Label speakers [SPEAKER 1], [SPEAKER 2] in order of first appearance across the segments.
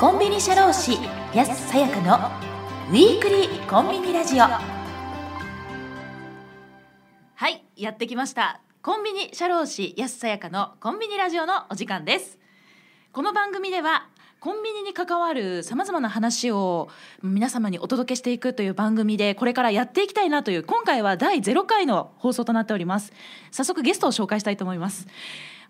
[SPEAKER 1] コンビニ社労士安さやかのウィークリーコンビニラジオはいやってきましたコンビニ社労士安さやかのコンビニラジオのお時間ですこの番組ではコンビニに関わるさまざまな話を皆様にお届けしていくという番組でこれからやっていきたいなという今回は第0回の放送となっております早速ゲストを紹介したいと思います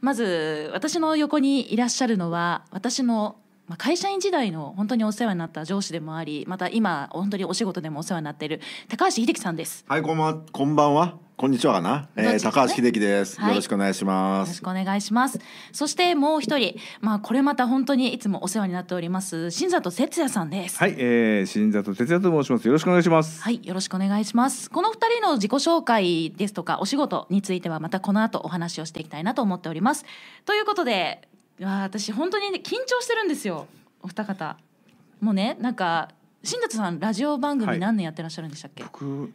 [SPEAKER 1] まず私の横にいらっしゃるのは私のまあ、会社員時代の本当にお世話になった上司でもありまた今本当にお仕事でもお世話になっている高橋秀樹さんです
[SPEAKER 2] はいこんばんこんばんはこんにちはかな、えー、高橋秀樹です、はい、よろしくお願いします。よろし
[SPEAKER 1] くお願いします。そしてもう一人、まあこれまた本当にいつもお世話になっております新里哲也さんです。
[SPEAKER 2] は
[SPEAKER 3] い、えー、新里哲也と申します。よろしくお願いします。は
[SPEAKER 1] い、よろしくお願いします。この二人の自己紹介ですとかお仕事についてはまたこの後お話をしていきたいなと思っております。ということで、わ私本当に、ね、緊張してるんですよお二方もうねなんか新達さんラジオ番組何年やってらっしゃるんでしたっけ、はい、
[SPEAKER 2] 僕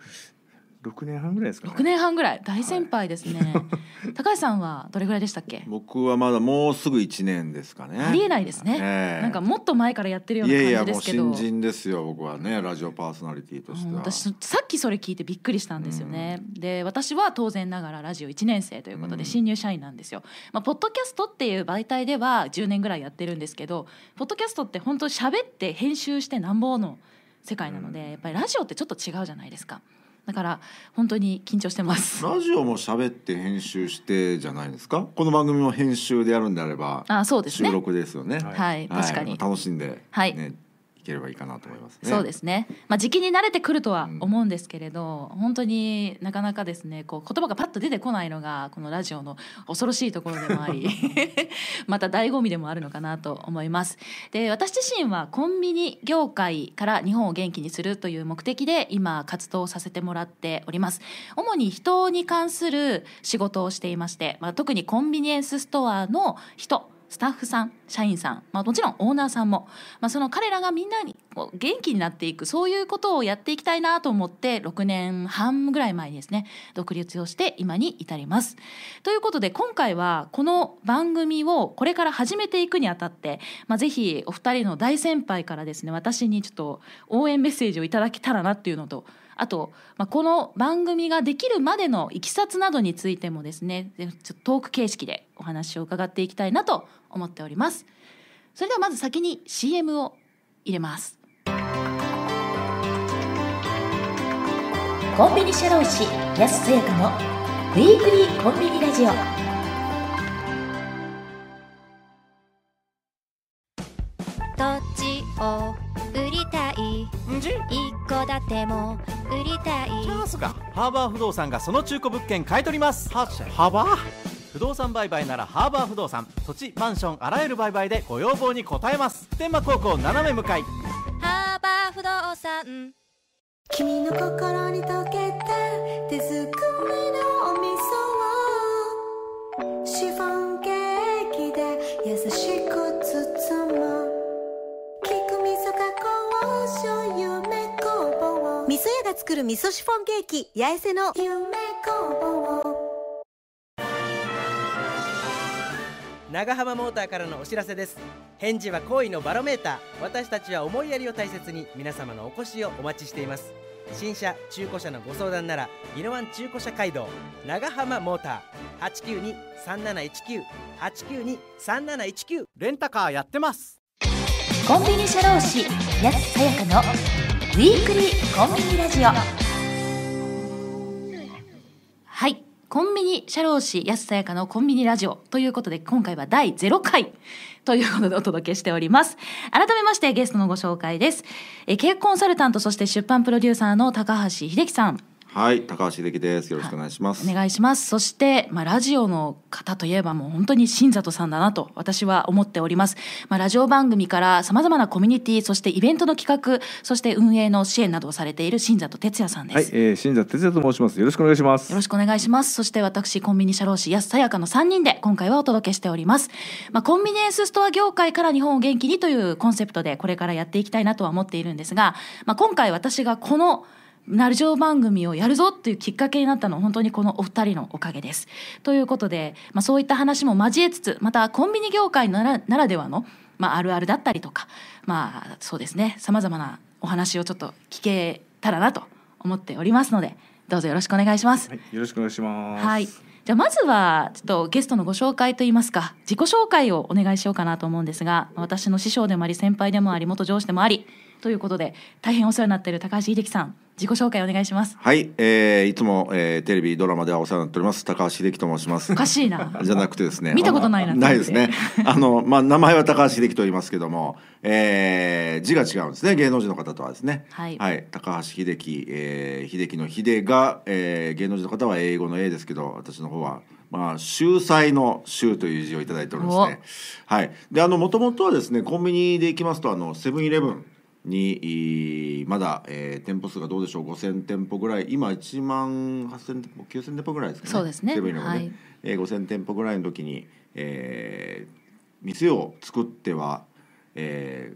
[SPEAKER 2] 六年半ぐらいですか、ね、6年
[SPEAKER 1] 半ぐらい大先輩ですね、はい、高橋さんはどれぐらいでしたっけ
[SPEAKER 2] 僕はまだもうすぐ一年ですかねありえないですね、えー、なんか
[SPEAKER 1] もっと前からやってるような感じですけどいやいやもう新
[SPEAKER 2] 人ですよ僕はねラジオパーソナリティとして
[SPEAKER 1] は私さっきそれ聞いてびっくりしたんですよね、うん、で私は当然ながらラジオ一年生ということで新入社員なんですよ、うん、まあ、ポッドキャストっていう媒体では十年ぐらいやってるんですけどポッドキャストって本当喋って編集してなんぼの世界なので、うん、やっぱりラジオってちょっと違うじゃないですかだから本当に緊張してますラジオ
[SPEAKER 2] も喋って編集してじゃないですかこの番組も編集でやるんであればあそうです、ね、収録ですよねはい、はい、確かに楽しんで、ね、はいければいいかなと思います、ね、そうです
[SPEAKER 1] ね。まあ時期に慣れてくるとは思うんですけれど、うん、本当になかなかですね、こう言葉がパッと出てこないのがこのラジオの恐ろしいところでもあり、また醍醐味でもあるのかなと思います。で、私自身はコンビニ業界から日本を元気にするという目的で今活動させてもらっております。主に人に関する仕事をしていまして、まあ特にコンビニエンスストアの人スタッフさん社員さん、まあ、もちろんオーナーさんも、まあ、その彼らがみんなに元気になっていくそういうことをやっていきたいなと思って6年半ぐらい前にですね独立をして今に至ります。ということで今回はこの番組をこれから始めていくにあたって、まあ、ぜひお二人の大先輩からですね私にちょっと応援メッセージをいただけたらなっていうのとあと、まあ、この番組ができるまでのいきさつなどについてもですねちょっとトーク形式でお話を伺っていきたいなと思っておりますそれではまず先に CM を入れますコンビニ社労士安末香のウィークリーコンビニラジオ土地をい一戸建ても売りたい
[SPEAKER 2] チャンスかハーバー不動産がその中古物件買い取りますハーバー不動産売買ならハーバー不動産土地マンションあらゆる売買でご要望に応えます天満高校斜め向かい
[SPEAKER 1] ハーバー不動産君の心に溶けた手作りのお味噌をシフォン作る味噌シフォンケーキ八重瀬の夢工房
[SPEAKER 3] 長浜モーターからのお知らせです返事は恋のバロメーター私たちは思いやりを大切に皆様のお越しをお待ちしています新車中古車のご相談なら宜野湾中古車街道長浜モーター八九二三七一九八九二三七一九レンタカーやってますコンビニ社労士安さ香のウィークリーコンビニラジオ」
[SPEAKER 1] はいコンビニ社労士安さやかのコンビニラジオということで今回は第0回ということでお届けしております改めましてゲストのご紹介ですえ経営コンサルタントそして出版プロデューサーの高橋秀樹さん
[SPEAKER 2] はい、高橋秀樹です。よろしくお願いします。お
[SPEAKER 1] 願いします。そして、まあ、ラジオの方といえば、もう本当に新里さんだなと、私は思っております。まあ、ラジオ番組から、さまざまなコミュニティ、そしてイベントの企画。そして、運営の支援などをされている新里哲也さんで
[SPEAKER 3] す。はい、えー、新里哲也と申します。よろしくお願いします。よ
[SPEAKER 1] ろしくお願いします。そして、私、コンビニ社労士、安さやかの三人で、今回はお届けしております。まあ、コンビニエンスストア業界から日本を元気にというコンセプトで、これからやっていきたいなとは思っているんですが。まあ、今回、私がこの。ラジオ番組をやるぞっていうきっかけになったのは本当にこのお二人のおかげです。ということで、まあ、そういった話も交えつつまたコンビニ業界ならならではの、まあ、あるあるだったりとかまあそうですねさまざまなお話をちょっと聞けたらなと思っておりますのでどうぞよろしくお願いします。
[SPEAKER 3] はい、よろしくお願いします、はい、じ
[SPEAKER 1] ゃあまずはちょっとゲストのご紹介といいますか自己紹介をお願いしようかなと思うんですが私の師匠でもあり先輩でもあり元上司でもありということで大変お世話になっている高橋英樹さん自己紹介お願いします。
[SPEAKER 2] はい、えー、いつも、えー、テレビドラマではお世話になっております高橋秀樹と申します。おかしいな。じゃなくてですね。見たことないな。ないですね。あのまあ名前は高橋秀樹と言いますけども、えー、字が違うんですね芸能人の方とはですね。はい。はい、高橋秀樹、えー、秀樹の秀が、えー、芸能人の方は英語の A ですけど私の方は。まあ、秀才の秀という字をいただいておりますね。はい。で、あの、もともとはですね、コンビニで行きますと、あの、セブンイレブン。にまだ、えー、店舗数がどうでしょう5,000店舗ぐらい今1万8,000店舗9,000店舗ぐらいですかねそうですねセブンイレブンね、はい、えー、5,000店舗ぐらいの時に、えー、店を作っては、え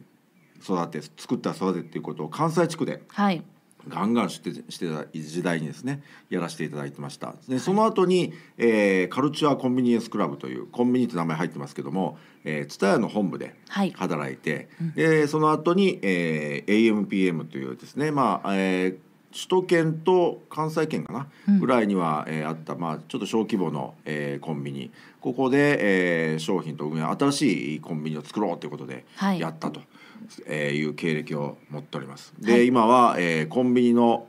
[SPEAKER 2] ー、育て作った育てっていうことを関西地区で、はいガンガンしてしてた時代にですねやらせていただいてましたでその後に、えー、カルチュアコンビニエンスクラブというコンビニって名前入ってますけども蔦屋、えー、の本部で働いて、はい、でその後に、えー、AMPM というですねまあ、えー首都圏と関西圏かな、ぐらいには、えー、あった、まあ、ちょっと小規模の、えー、コンビニここで、えー、商品と運営新しいコンビニを作ろうということでやったと、はいえー、いう経歴を持っております。で、はい、今は、えー、コンビニの、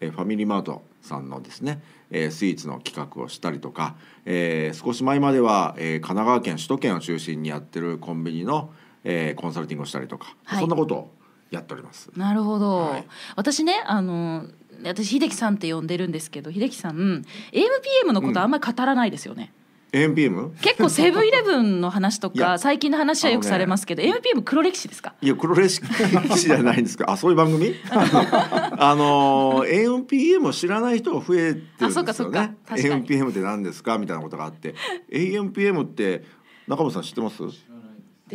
[SPEAKER 2] えー、ファミリーマートさんのですね、えー、スイーツの企画をしたりとか、えー、少し前までは、えー、神奈川県首都圏を中心にやってるコンビニの、えー、コンサルティングをしたりとか、はい、そんなことをやっております。
[SPEAKER 1] なるほど。はい、私ね、あの私秀樹さんって呼んでるんですけど秀樹さん AMPM のことあんまり語らないですよね、
[SPEAKER 2] AMPM? 結構セ
[SPEAKER 1] ブンイレブンの話とか 最近の話はよくされますけど、ね、AMPM 黒歴史ですか
[SPEAKER 2] いや黒歴史じゃないんですか あそういう番組 あの AMPM を知らない人が増えてるんですよね AMPM って何ですかみたいなことがあって AMPM って中本さん知ってます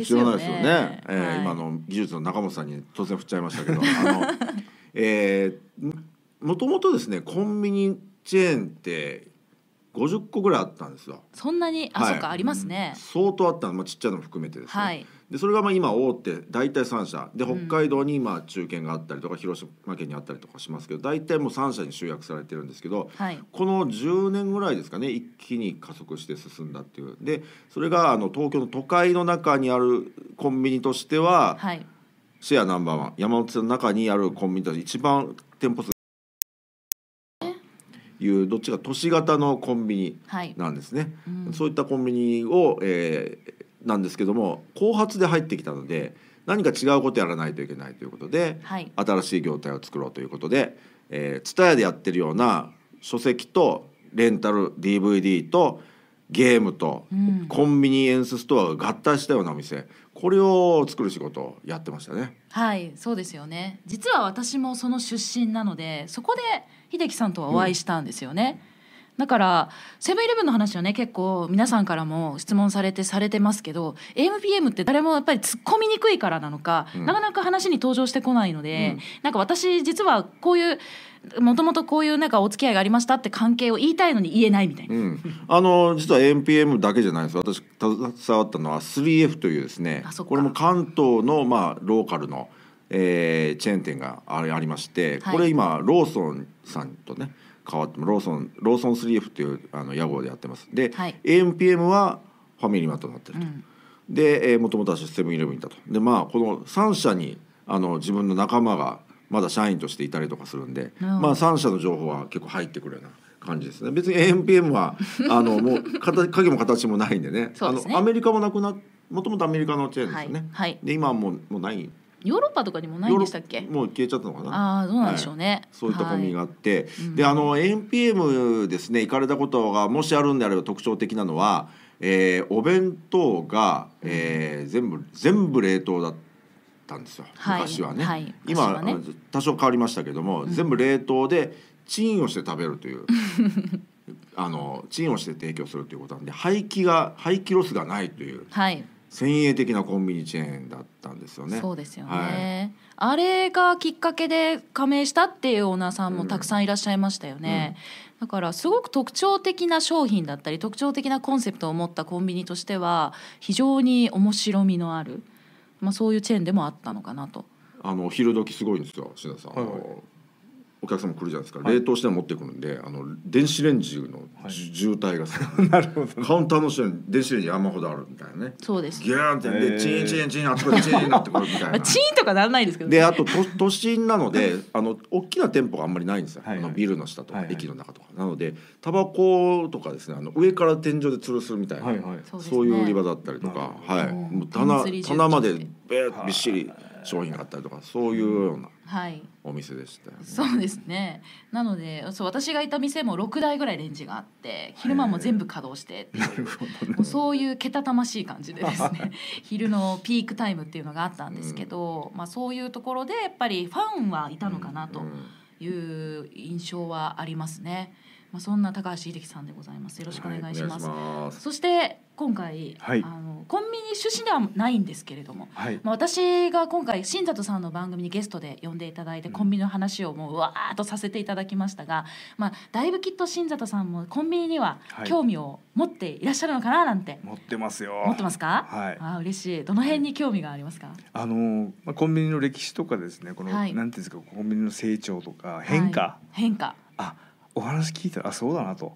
[SPEAKER 2] 知らないですよね、ねえーはい、今の技術の中本さんに突然振っちゃいましたけどあの、えー、もともとですねコンビニチェーンって50個ぐらいあったんですよ。
[SPEAKER 1] そんなにあ、はい、そっかありますね。
[SPEAKER 2] 相当あったまあちっちゃいのも含めてですね。はい、でそれがまあ今大手大体3社で北海道にまあ中堅があったりとか、うん、広島県にあったりとかしますけど大体もう3社に集約されてるんですけど、はい、この10年ぐらいですかね一気に加速して進んだっていうでそれがあの東京の都会の中にあるコンビニとしては、シェアナンバーワン山手の中にあるコンビニとして一番店舗数いうどっちか都市型のコンビニなんですね、はいうん、そういったコンビニを、えー、なんですけども後発で入ってきたので何か違うことやらないといけないということで、はい、新しい業態を作ろうということで TSUTAYA、えー、でやってるような書籍とレンタル DVD とゲームと、コンビニエンスストアが合体したようなお店これを作る仕事をやってましたね
[SPEAKER 1] はいそうですよね実は私もその出身なのでそこで秀樹さんとはお会いしたんですよね。うん、だからセブンイレブンの話をね結構皆さんからも質問されてされてますけど AMPM って誰もやっぱり突っ込みにくいからなのか、うん、なかなか話に登場してこないので、うん、なんか私実はこういうもともとこういうなんかお付き合いがありましたって関係を言いたいのに言えないみた
[SPEAKER 2] いな、うん、あの実は AMPM だけじゃないです私携わったのは 3F というですねこれも関東のまあローカルの。えー、チェーン店がありまして、はい、これ今ローソンさんとね変わってローソンローソンリーっていうあの屋号でやってますで、はい、AMPM はファミリーマートになってると、うん、で、えー、もともとはセブンイレブンだとでまあこの3社にあの自分の仲間がまだ社員としていたりとかするんで、うん、まあ3社の情報は結構入ってくるような感じですね別に AMPM は あのもう影も形もないんでね、ね、あのアメリカもなくなもともとアメリカのチェーンですよね、はいはい、で今はもうもうないヨーロッパとかにもないんでしたっけもう消えちゃったのかなあどうなんでしょうね、
[SPEAKER 1] はい、そういったコミ
[SPEAKER 2] があって、はい、であの NPM ですね行かれたことがもしあるんであれば特徴的なのは、えー、お弁当が、えー、全部全部冷凍だったんですよ、はい、昔はね,、今多少変わりましたけども、うん、全部冷凍でチンをして食べるという あのチンをして提供するということなんで廃棄が廃棄ロスがないという。はい先鋭的なコンビニチェーンだったんですよね。そうですよね、
[SPEAKER 1] はい、あれがきっかけで加盟したっていうオーナーさんもたくさんいらっしゃいましたよね。うんうん、だからすごく特徴的な商品だったり特徴的なコンセプトを持ったコンビニとしては非常に面白みのある、まあ、そういうチェーンでもあったのかなと。
[SPEAKER 2] あの昼時すごいんですよ、志田さん。はいはいお客様来るじゃないですか、はい、冷凍して持ってくるんであの電子レンジの、はい、渋滞がさ、なるほどカウンターの下に電子レンジ山ほどあるみたいなねそうですギューンってでチンチンチンあちこちチンなってくるみた
[SPEAKER 1] いな、チンとかならないんですけど、ね、であと都
[SPEAKER 2] 都心なので あの大きな店舗があんまりないんですよ、あのビルの下とか、はいはい、駅の中とかなのでタバコとかですねあの上から天井で吊るするみたいな、はいはい、そういう売り場だったりとか、はい、もう棚棚までべっびっしり。商品があったりとかそういうようなお店でした、ねはい、そうで
[SPEAKER 1] すねなのでそう私がいた店も6台ぐらいレンジがあって昼間も全部稼働してっていう、そういうけたたましい感じでですね 昼のピークタイムっていうのがあったんですけど、うん、まあ、そういうところでやっぱりファンはいたのかなという印象はありますね。うんまあ、そんな高橋英樹さんでございますよろしくお願いしますはいます、そして今回、
[SPEAKER 3] はい、あの
[SPEAKER 1] コンビニ出身ではないんですけれども、はい、まあ、私が今回新里さんの番組にゲストで呼んでいただいて、コンビニの話をもううわーっとさせていただきましたが、まあ、だいぶきっと新里さんもコンビニには興味を持っていらっしゃるのかななんて、持って
[SPEAKER 3] ますよ持ってますか、はい、あ
[SPEAKER 1] 嬉しいどの辺に興味がありますか、
[SPEAKER 3] あのまあ、コンビニの歴史とかですねこの、なんていうんですかコンビニの成長とか変化、
[SPEAKER 1] 変化あ
[SPEAKER 3] お話聞いたらあそうだなと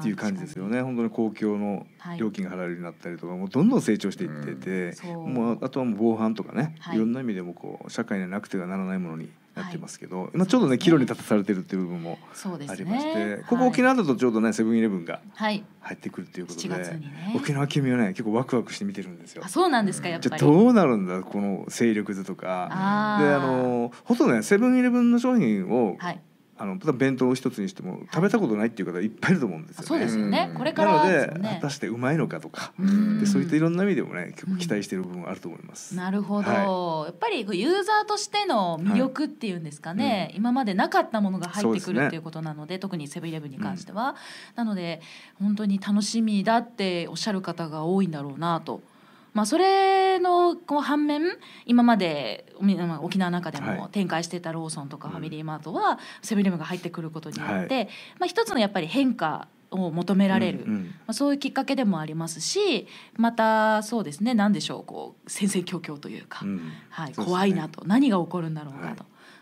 [SPEAKER 3] っていう感じですよね本当に公共の料金が払えるようになったりとか、はい、もうどんどん成長していってて、うん、もうあとはもう防犯とかね、はい、いろんな意味でもこう社会になくてはならないものになってますけど、はい、まちょっとね岐路に立たされてるっていう部分もありまして、ね、ここ沖縄だとちょうどねセブンイレブンが入ってくるっていうことで、はいね、沖縄県民はね結構ワクワクして見てるんですよ。あそ
[SPEAKER 1] うなんですかやっぱりどう
[SPEAKER 3] なるんだこの勢力図とか。あであのほとんどねセブンイレブンの商品を、はいあの弁当を一つにしても食べたことないっていう方いっぱいいると思うんですよね。これから、なので果たしてうまいのかとか、でそういったいろんな意味でもね、結構期待している部分あると思います。な
[SPEAKER 1] るほど。はい、やっぱりユーザーとしての魅力っていうんですかね、はいうん、今までなかったものが入ってくる、っていうことなので、特にセブンイレブンに関しては、うん、なので本当に楽しみだっておっしゃる方が多いんだろうなと。まあ、それのこう反面今まで沖縄の中でも展開してたローソンとかファミリーマートはセブンイレブンが入ってくることによって、はい、まあ、一つのやっぱり変化を求められる、うんうん、まあ、そういうきっかけでもありますしまたそうですね何でしょうこう戦々恐々というか、うん、はい、ね、怖いなと何が起こるんだろうかと。はい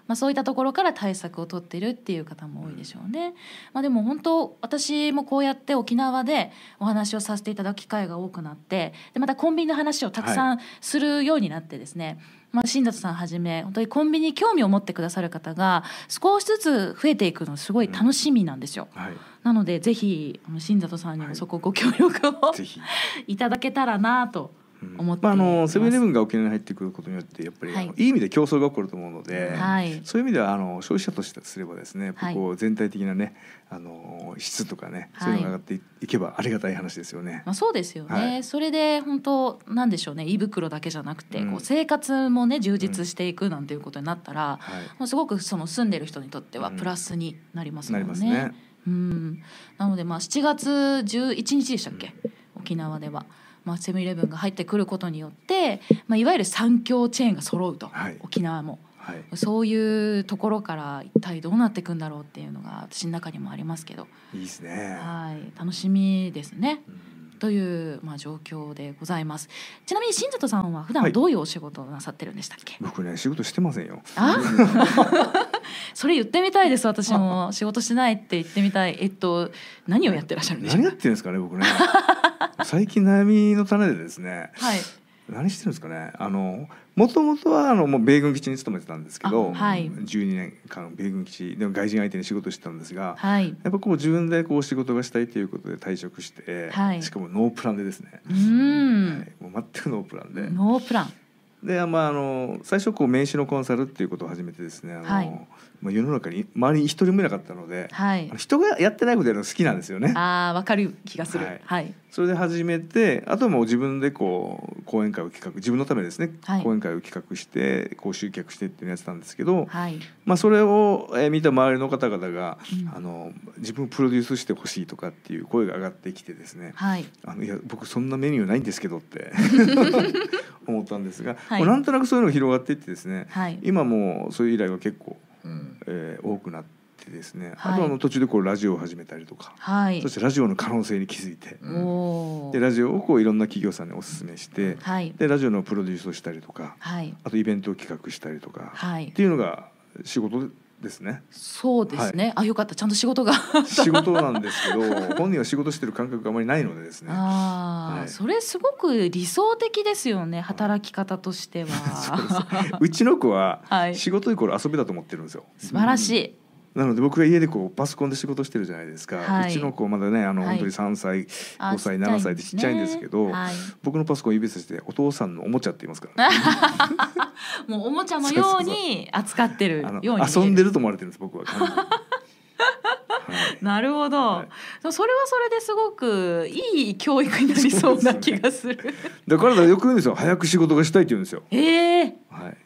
[SPEAKER 1] まあ、そういったところから対策を取ってるっていう方も多いでしょうね。うん、まあ、でも本当私もこうやって沖縄でお話をさせていただく機会が多くなってでまたコンビニの話をたくさんするようになってですね、はいまあ、新里さんはじめ本当にコンビニに興味を持ってくださる方が少しずつ増えていくのすごい楽しみなんですよ。うんはい、なのでぜひ新里さんにもそこご協力を、はい、いただけたらなと
[SPEAKER 3] 思って、うん、まあ、あのセブンイレブンが沖縄に入ってくることによってやっぱり、はい、いい意味で競争が起こると思うので、はい、そういう意味ではあの消費者としてすればですねこう全体的なねあの質とかねそういうのが上がっていけばありがたい話ですよね。
[SPEAKER 1] まあ、そうですよね、それで本当なんでしょうね胃袋だけじゃなくて、うん、こう生活もね充実していくなんていうことになったら、もうすごくその住んでる人にとってはプラスになりますもんね。ねうん、なのでまあ7月11日でしたっけ、うん、沖縄では。まあ、セブンイレブンが入ってくることによって、まあ、いわゆる三強チェーンが揃うと、はい、沖縄も、はい、そういうところから一体どうなっていくんだろうっていうのが私の中にもありますけど
[SPEAKER 3] いいですね
[SPEAKER 1] はい楽しみですね。というまあ状況でございます。
[SPEAKER 3] ちなみに新里さんは普段どういうお仕事
[SPEAKER 1] をなさってるんでしたっ
[SPEAKER 3] け？はい、僕ね仕事してませんよ。あ、
[SPEAKER 1] それ言ってみたいです。私も仕事してないって言ってみたい。えっと何をやってらっしゃるんでしょ何
[SPEAKER 3] やってるんですかね僕ね。最近悩みの種でですね、はい、何してるんですかねあのもともとはあのもう米軍基地に勤めてたんですけど、はい、十二年間米軍基地でも外人相手に仕事してたんですが、はい、やっぱこう自分でこう仕事がしたいということで退職して、はい、しかもノープランでですねうん、はい。もう全くノープランで。ノープランで、まあ、あの最初こう名刺のコンサルっていうことを始めてですねあの、はい、まあ、世の中に周りに一人もいなかったので、はい、人がやってないことやるの好きなんですよね。
[SPEAKER 1] あわかる気がする、はい、はい、
[SPEAKER 3] それで始めてあとはもう自分でこう講演会を企画自分のためですね、はい、講演会を企画してこう集客してっていうのやってたんですけど、はい、まあ、それを見た周りの方々が、うん、あの自分をプロデュースしてほしいとかっていう声が上がってきてですね、はい、あのいや僕そんなメニューないんですけどって 思ったんですが、はい、もうなんとなくそういうのが広がっていってですね、今もうそういう依頼が結構、うん、えー、多くなって。てですね、はい、あとあの途中でこうラジオを始めたりとか、はい、そしてラジオの可能性に気づいて、うん、でラジオをこういろんな企業さんにおすすめして、はい、でラジオのプロデュースをしたりとか、はい、あとイベントを企画したりとか、はい、っていうのが仕事ですね。
[SPEAKER 1] そうですね。はい、あ、よかった。ちゃんと仕事が。仕事なんで
[SPEAKER 3] すけど、本人は仕事してる感覚があまりないのでですね。
[SPEAKER 1] ああ、はい、それすごく理想的ですよね。働き方としては。
[SPEAKER 3] ううちの子は仕事イコール遊びだと思ってるんですよ。素晴らしい。うんなので僕が家でこうパソコンで仕事してるじゃないですか、はい、うちの子まだねあの、本当に3歳、はい、5歳7歳でちっちゃいんですけど、ねはい、僕のパソコン指さしてお父さんのおもちゃって言いますから、ね、
[SPEAKER 1] もうおもちゃのように扱ってるように遊
[SPEAKER 3] んでると思われてるんです僕は。
[SPEAKER 1] はい、なるほど、はい、それはそれですごくいい教育になりそうな気がする。すね、
[SPEAKER 3] だからよく言うんですよ。早く仕事がしたいって言うんですよ。
[SPEAKER 1] へえ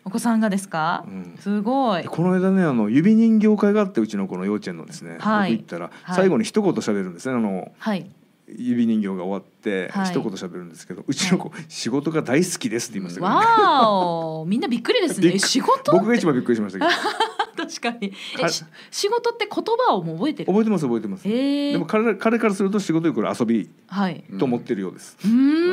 [SPEAKER 1] お子さんがですか、うん、すご
[SPEAKER 3] いこの間ねあの指人形会があってうちの子の幼稚園のですね、はい、僕行ったら、最後に一言喋るんですねあの、はい、指人形が終わって、はい、一言喋るんですけど、うちの子、仕事が大好きですって言いましたけど、ね、わおみんなびっくりですね仕事僕が一番びっくりしましたけど 確かに仕事って言葉をも覚えてる覚えてます覚えてます、えー、でも彼彼からすると仕事よくこれ遊びと思ってるようです、
[SPEAKER 1] うん、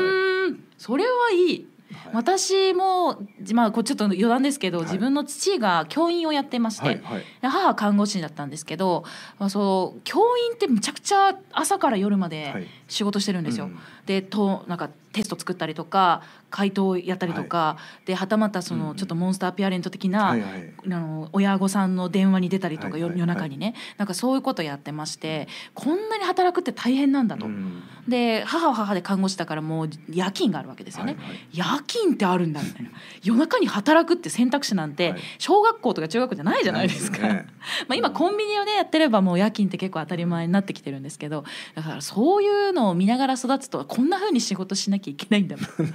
[SPEAKER 1] はい、それはいいはい、私も、まあ、こちょっと余談ですけど、はい、自分の父が教員をやってまして、はいはい、母看護師だったんですけど、まあ、そう教員ってむちゃくちゃ朝から夜まで仕事してるんですよ。うん、でとなんかテスト作ったりとか回答をやったりとか、はい、ではたまたその、ちょっとモンスターピアレント的な、はいはい、あの親御さんの電話に出たりとか、はいはい、夜中にねなんかそういうことやってまして、こんなに働くって大変なんだと。うん、で母は母で看護師だからもう夜勤があるわけですよね。はいはい、夜勤ってあるんだみたいな夜中に働くって選択肢なんて小学校とか中学校じゃないじゃないですか。ね、まあ今コンビニをねやってればもう夜勤って結構当たり前になってきてるんですけどだからそういうのを見ながら育つとこんな風に仕事しなきゃきゃいけないんだもん、ね、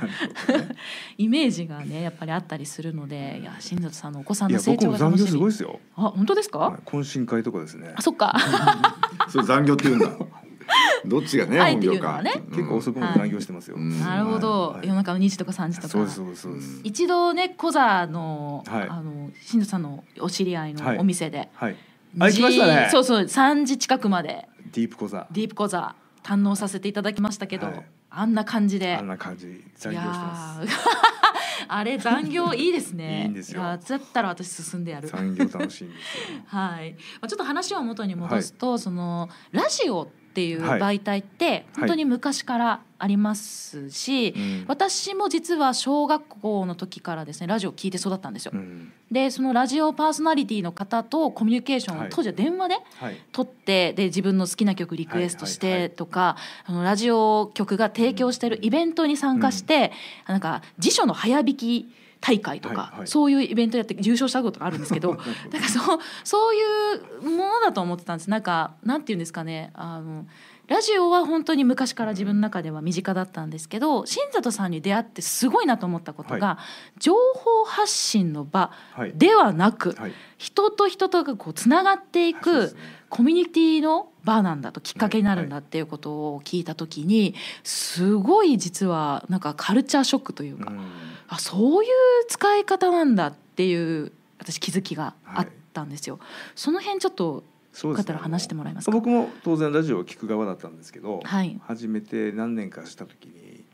[SPEAKER 1] イメージがねやっぱりあったりするのでいや新里さんのお子さんの成長が楽しみ僕も残業す
[SPEAKER 3] ごいですよあ本当ですか、懇親会とかですねあそっか それ残業っていうんだ どっちがね本業か、ね、結構遅くまで残業してますよ、はい、なる
[SPEAKER 1] ほど、はい、夜中の2時とか3時とかそうですそうです一度ねコザの、
[SPEAKER 3] はい、あの
[SPEAKER 1] 新藤さんのお知り合いのお店で、は
[SPEAKER 3] いはい、ね、そうそ
[SPEAKER 1] う3時近くまでディープコザディープコザ堪能させていただきましたけど、はいあんな感じであんな感じ残業してます あれ残業いいですね。いいんですよ。だったら私進んでやる。残業楽しいんですよ。はい。まあちょっと話を元に戻すと、はい、そのラジオっていう媒体って本当に昔からありますし、はいはい私も実は小学校の時からですねラジオを聞いて育ったんですよ。うん、でそのラジオパーソナリティの方とコミュニケーションを、は当時は電話で取って、で自分の好きな曲リクエストしてとか、あのラジオ局が提供してるイベントに参加して、うん、なんか辞書の早引き大会とか、はいはい、そういうイベントやって優勝したことがあるんですけど なんかそうそういうものだと思ってたんですなんかなんていうんですかねあのラジオは本当に昔から自分の中では身近だったんですけど、うん、新里さんに出会ってすごいなと思ったことが、はい、情報発信の場ではなく、はい、人と人とがこうつながっていく、ね、コミュニティのバーなんだときっかけになるんだっていうことを聞いた時にすごい実はなんかカルチャーショックというか、あそういう使い方なんだっていう私気づきがあったんですよ。その辺ちょっとそうですね、話してもらいま
[SPEAKER 3] すか僕も当然ラジオを聞く側だったんですけど、はい、始めて何年かした時に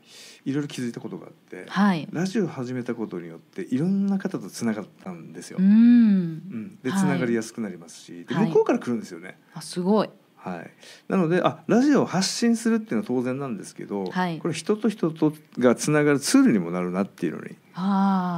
[SPEAKER 3] いろいろ気づいたことがあって、はい、ラジオ始めたことによっていろんな方とつながったんですよ。うん、うん、でつながりやすくなりますし、はい、で向こうから来るんですよね。あすごいはい、なのであラジオを発信するっていうのは当然なんですけど、はい、これ人と人とがつながるツールにもなるなっていうのに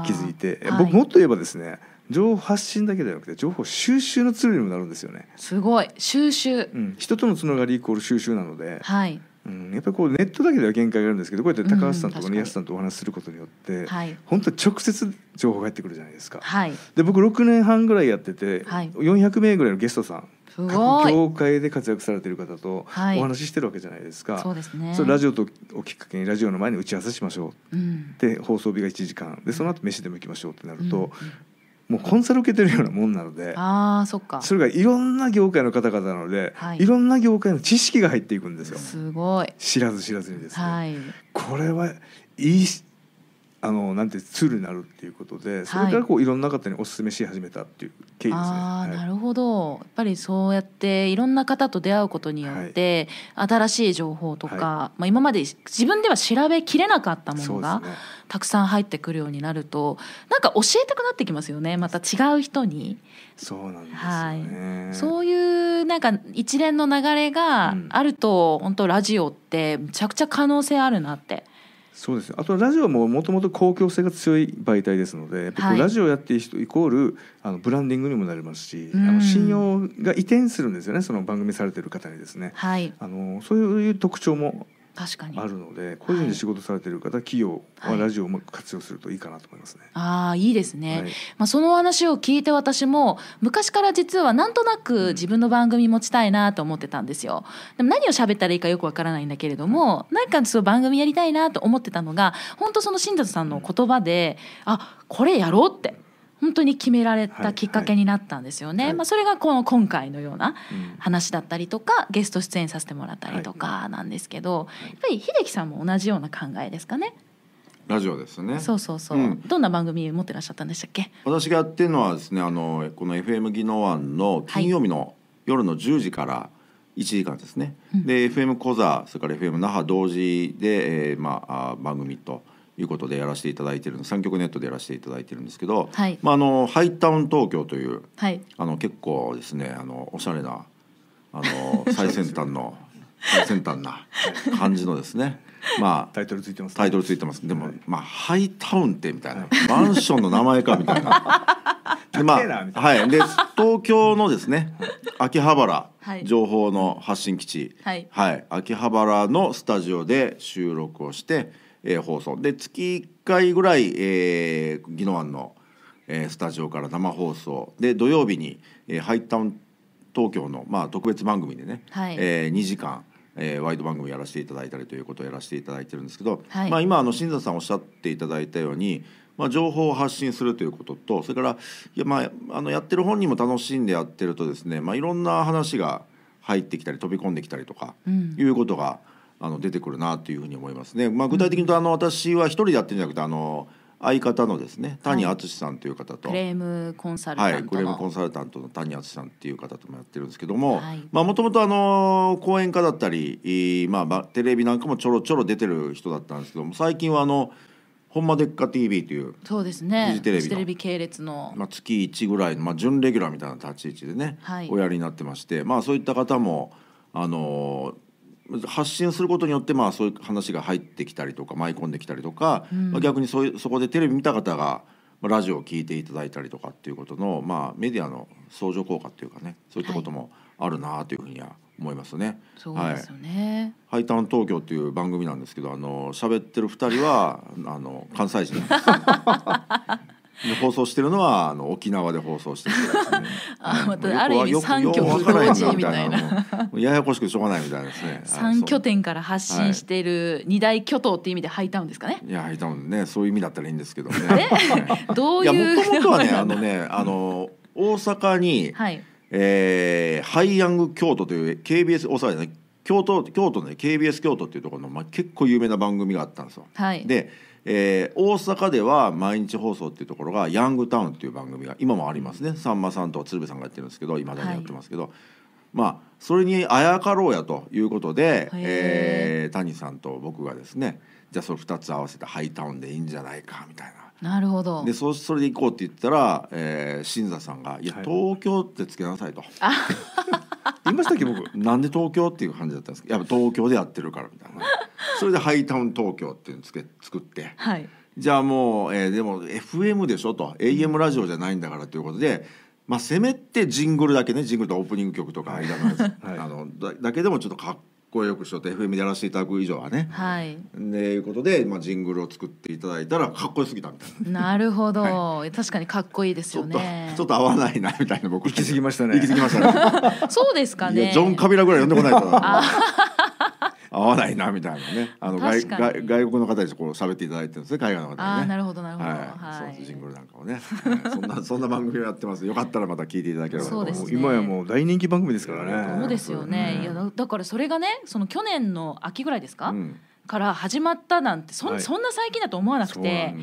[SPEAKER 3] 気づいて、僕もっと言えばですね情報発信だけではなくて情報収集のツールにもなるんですよね。
[SPEAKER 1] すごい収集、う
[SPEAKER 3] ん、人とのつながりイコール収集なので、はいうん、やっぱりこうネットだけでは限界があるんですけどこうやって高橋さんとか宮、下、さんとお話しすることによって、はい、本当に直接情報が入ってくるじゃないですか。はい、で僕6年半ぐらいやってて、はい、400名ぐらいのゲストさん各業界で活躍されてる方とお話ししてるわけじゃないですか、はい、そうですねそラジオとをきっかけにラジオの前に打ち合わせしましょう、うん、で放送日が1時間でその後飯でも行きましょうってなると、うんうんもうコンサル受けてるようなもんなので
[SPEAKER 1] あそっかそれが
[SPEAKER 3] いろんな業界の方々なので、はい、いろんな業界の知識が入っていくんですよすごい知らず知らずにですね、はい、これはいいあのなんてツールになるっていうことでそれからこう、い、ろんな方にお勧めし始めたっていう経緯ですね。
[SPEAKER 1] あなるほど、やっぱりそうやっていろんな方と出会うことによって、はい、新しい情報とか、はい、まあ、今まで自分では調べきれなかったものが、ね、たくさん入ってくるようになるとなんか教えたくなってきますよねまた違う人に。そうなんですね、はい、そういうなんか一連の流れがあると、うん、本当ラジオってむちゃくちゃ可能性あるなって
[SPEAKER 3] そうです、あとラジオももともと公共性が強い媒体ですので、ラジオやっている人イコールあのブランディングにもなりますし、うん、あの信用が移転するんですよねその番組されてる方にですね、はい、あのそういう特徴もあるので個人で仕事されてる方、はい、企業はラジオをうまく活用するといいかなと思いますね。
[SPEAKER 1] ああいいですね、はい、まあ、その話を聞いて私も昔から実はなんとなく自分の番組持ちたいなと思ってたんですよ。でも何を喋ったらいいかよくわからないんだけれども、何なんかその番組やりたいなと思ってたのが本当その新里さんの言葉で、うん、あこれやろうって。本当に決められたきっかけになったんですよね。はいはい、まあ、それがこの今回のような話だったりとか、うん、ゲスト出演させてもらったりとかなんですけど、はい、やっぱり秀樹さんも同じような考えですかね。
[SPEAKER 2] ラジオですね。そうそうそう。うん、
[SPEAKER 1] どんな番組持ってらっしゃったんでしたっけ？
[SPEAKER 2] 私がやってるのはですね、あのこの FM 技能案の金曜日の夜の10時から、1時間ですね、うん、で FM 小座それから FM 那覇同時で、えーまあ、番組ということでやらせていただいてる三曲ネットでやらせていただいてるんですけど、はい、まあ、あのハイタウン東京という、はい、あの結構ですねあのおしゃれなあの 最先端の最先端な感じのですねまあタイトルついてます、ね、タイトルついてますでも、はい、まあハイタウンってみたいな、マンションの名前かみたいな。でまあはいで東京のですね秋葉原情報の発信基地、はい、はい、秋葉原のスタジオで収録をして。えー、放送で月1回ぐらい、え宜野湾の、えー、スタジオから生放送で土曜日に、えー、ハイタウン東京の、まあ、特別番組でね、はい、えー、2時間、えー、ワイド番組やらせていただいたりということをやらせていただいてるんですけど、はい、まあ、今あの新座さんおっしゃっていただいたように、まあ、情報を発信するということとそれからいや、まあ、あのやってる本人も楽しんでやってるとですね、まあ、いろんな話が入ってきたり飛び込んできたりとかいうことが、あの出てくるなというふうに思いますね。まあ、具体的にと、あの私は一人でやってるんじゃなくてあの相方のですね谷敦さんという方と、はい、ク
[SPEAKER 1] レームコンサル
[SPEAKER 2] タントの谷敦さんっていう方ともやってるんですけどももともと講演家だったり、まあ、テレビなんかもちょろちょろ出てる人だったんですけども最近はあの「ほんまでっか TV という
[SPEAKER 1] そうですねフジテレビテレビ系列の、
[SPEAKER 2] まあ、月1ぐらいの、まあ、準レギュラーみたいな立ち位置でね、はい、おやりになってまして、まあ、そういった方もあのー発信することによってまあそういう話が入ってきたりとか舞い込んできたりとか、うん、逆にそういうそこでテレビ見た方がラジオを聞いていただいたりとかっていうことの、まあ、メディアの相乗効果っていうかねそういったこともあるなというふうには思いますね。はい、
[SPEAKER 1] そうですね、
[SPEAKER 2] はい、ハイタウン東京っていう番組なんですけどあの喋ってる2人はあの関西人なんです。放送してるのはあの沖縄で放送してるね。
[SPEAKER 1] あ、またある意味三みたい
[SPEAKER 2] な。ややこしくしょうがないみたいですね。三拠
[SPEAKER 1] 点から発信している二大巨頭っていう意味でハイタウンですかね。
[SPEAKER 2] いやハイタウンねそういう意味だったらいいんですけどね。
[SPEAKER 1] どういう。もとはねあの
[SPEAKER 2] ねあの大阪に、はいえー、ハイヤング京都という KBS 大阪京都京都ね KBS 京都っていうところのまあ結構有名な番組があったんですよ。はい。でえー、大阪では毎日放送っていうところが「ヤングタウン」っていう番組が今もありますね、うん、さんまさんと鶴瓶さんがやってるんですけどいまだにやってますけど、はい、まあそれにあやかろうやということで、えー、谷さんと僕がですねじゃあそれ2つ合わせて「ハイタウン」でいいんじゃないかみたい
[SPEAKER 1] な。なるほどで
[SPEAKER 2] そそれで行こうって言ったら、えー、新座さんが「いや、東京ってつけなさいと」言いましたっけ僕なんで東京っていう感じだったんですけどやっぱ東京でやってるからみたいなそれで「ハイタウン東京」っていうのつけ作って、はい、じゃあもう、えー、でも FM でしょと AM ラジオじゃないんだからということで。まあ、せめてジングルだけねジングルとオープニング曲とか間のはい、あのだだけでもちょっとかっ声よくしとって FM でやらせていただく以上はね。はい。ねいうことで、まあ、ジングルを作っていただいたらかっこよすぎたみたい
[SPEAKER 1] な。なるほど、はい、確かにかっこいいですよね。
[SPEAKER 2] ちょっと合わないなみたいな僕。行き過ぎましたね。行き過ぎまし
[SPEAKER 1] たね。そうですかね。ジョン
[SPEAKER 2] カビラぐらい呼んでこないか
[SPEAKER 1] ら。
[SPEAKER 2] 合わないなみたいなねあの外外外国の方にこう喋っていただいてるんですね海外の方にねなるほどなるほど、はいはい、そうジングルなんかをね、そんな そんな番組をやってますよかったらまた聞いていただければそうです、ね、今やもう大人気番組ですからねそうですよね、
[SPEAKER 1] ういやだからそれがねその去年の秋ぐらいですか、うんから始まったなんてそ,、んな最近だと思わなくて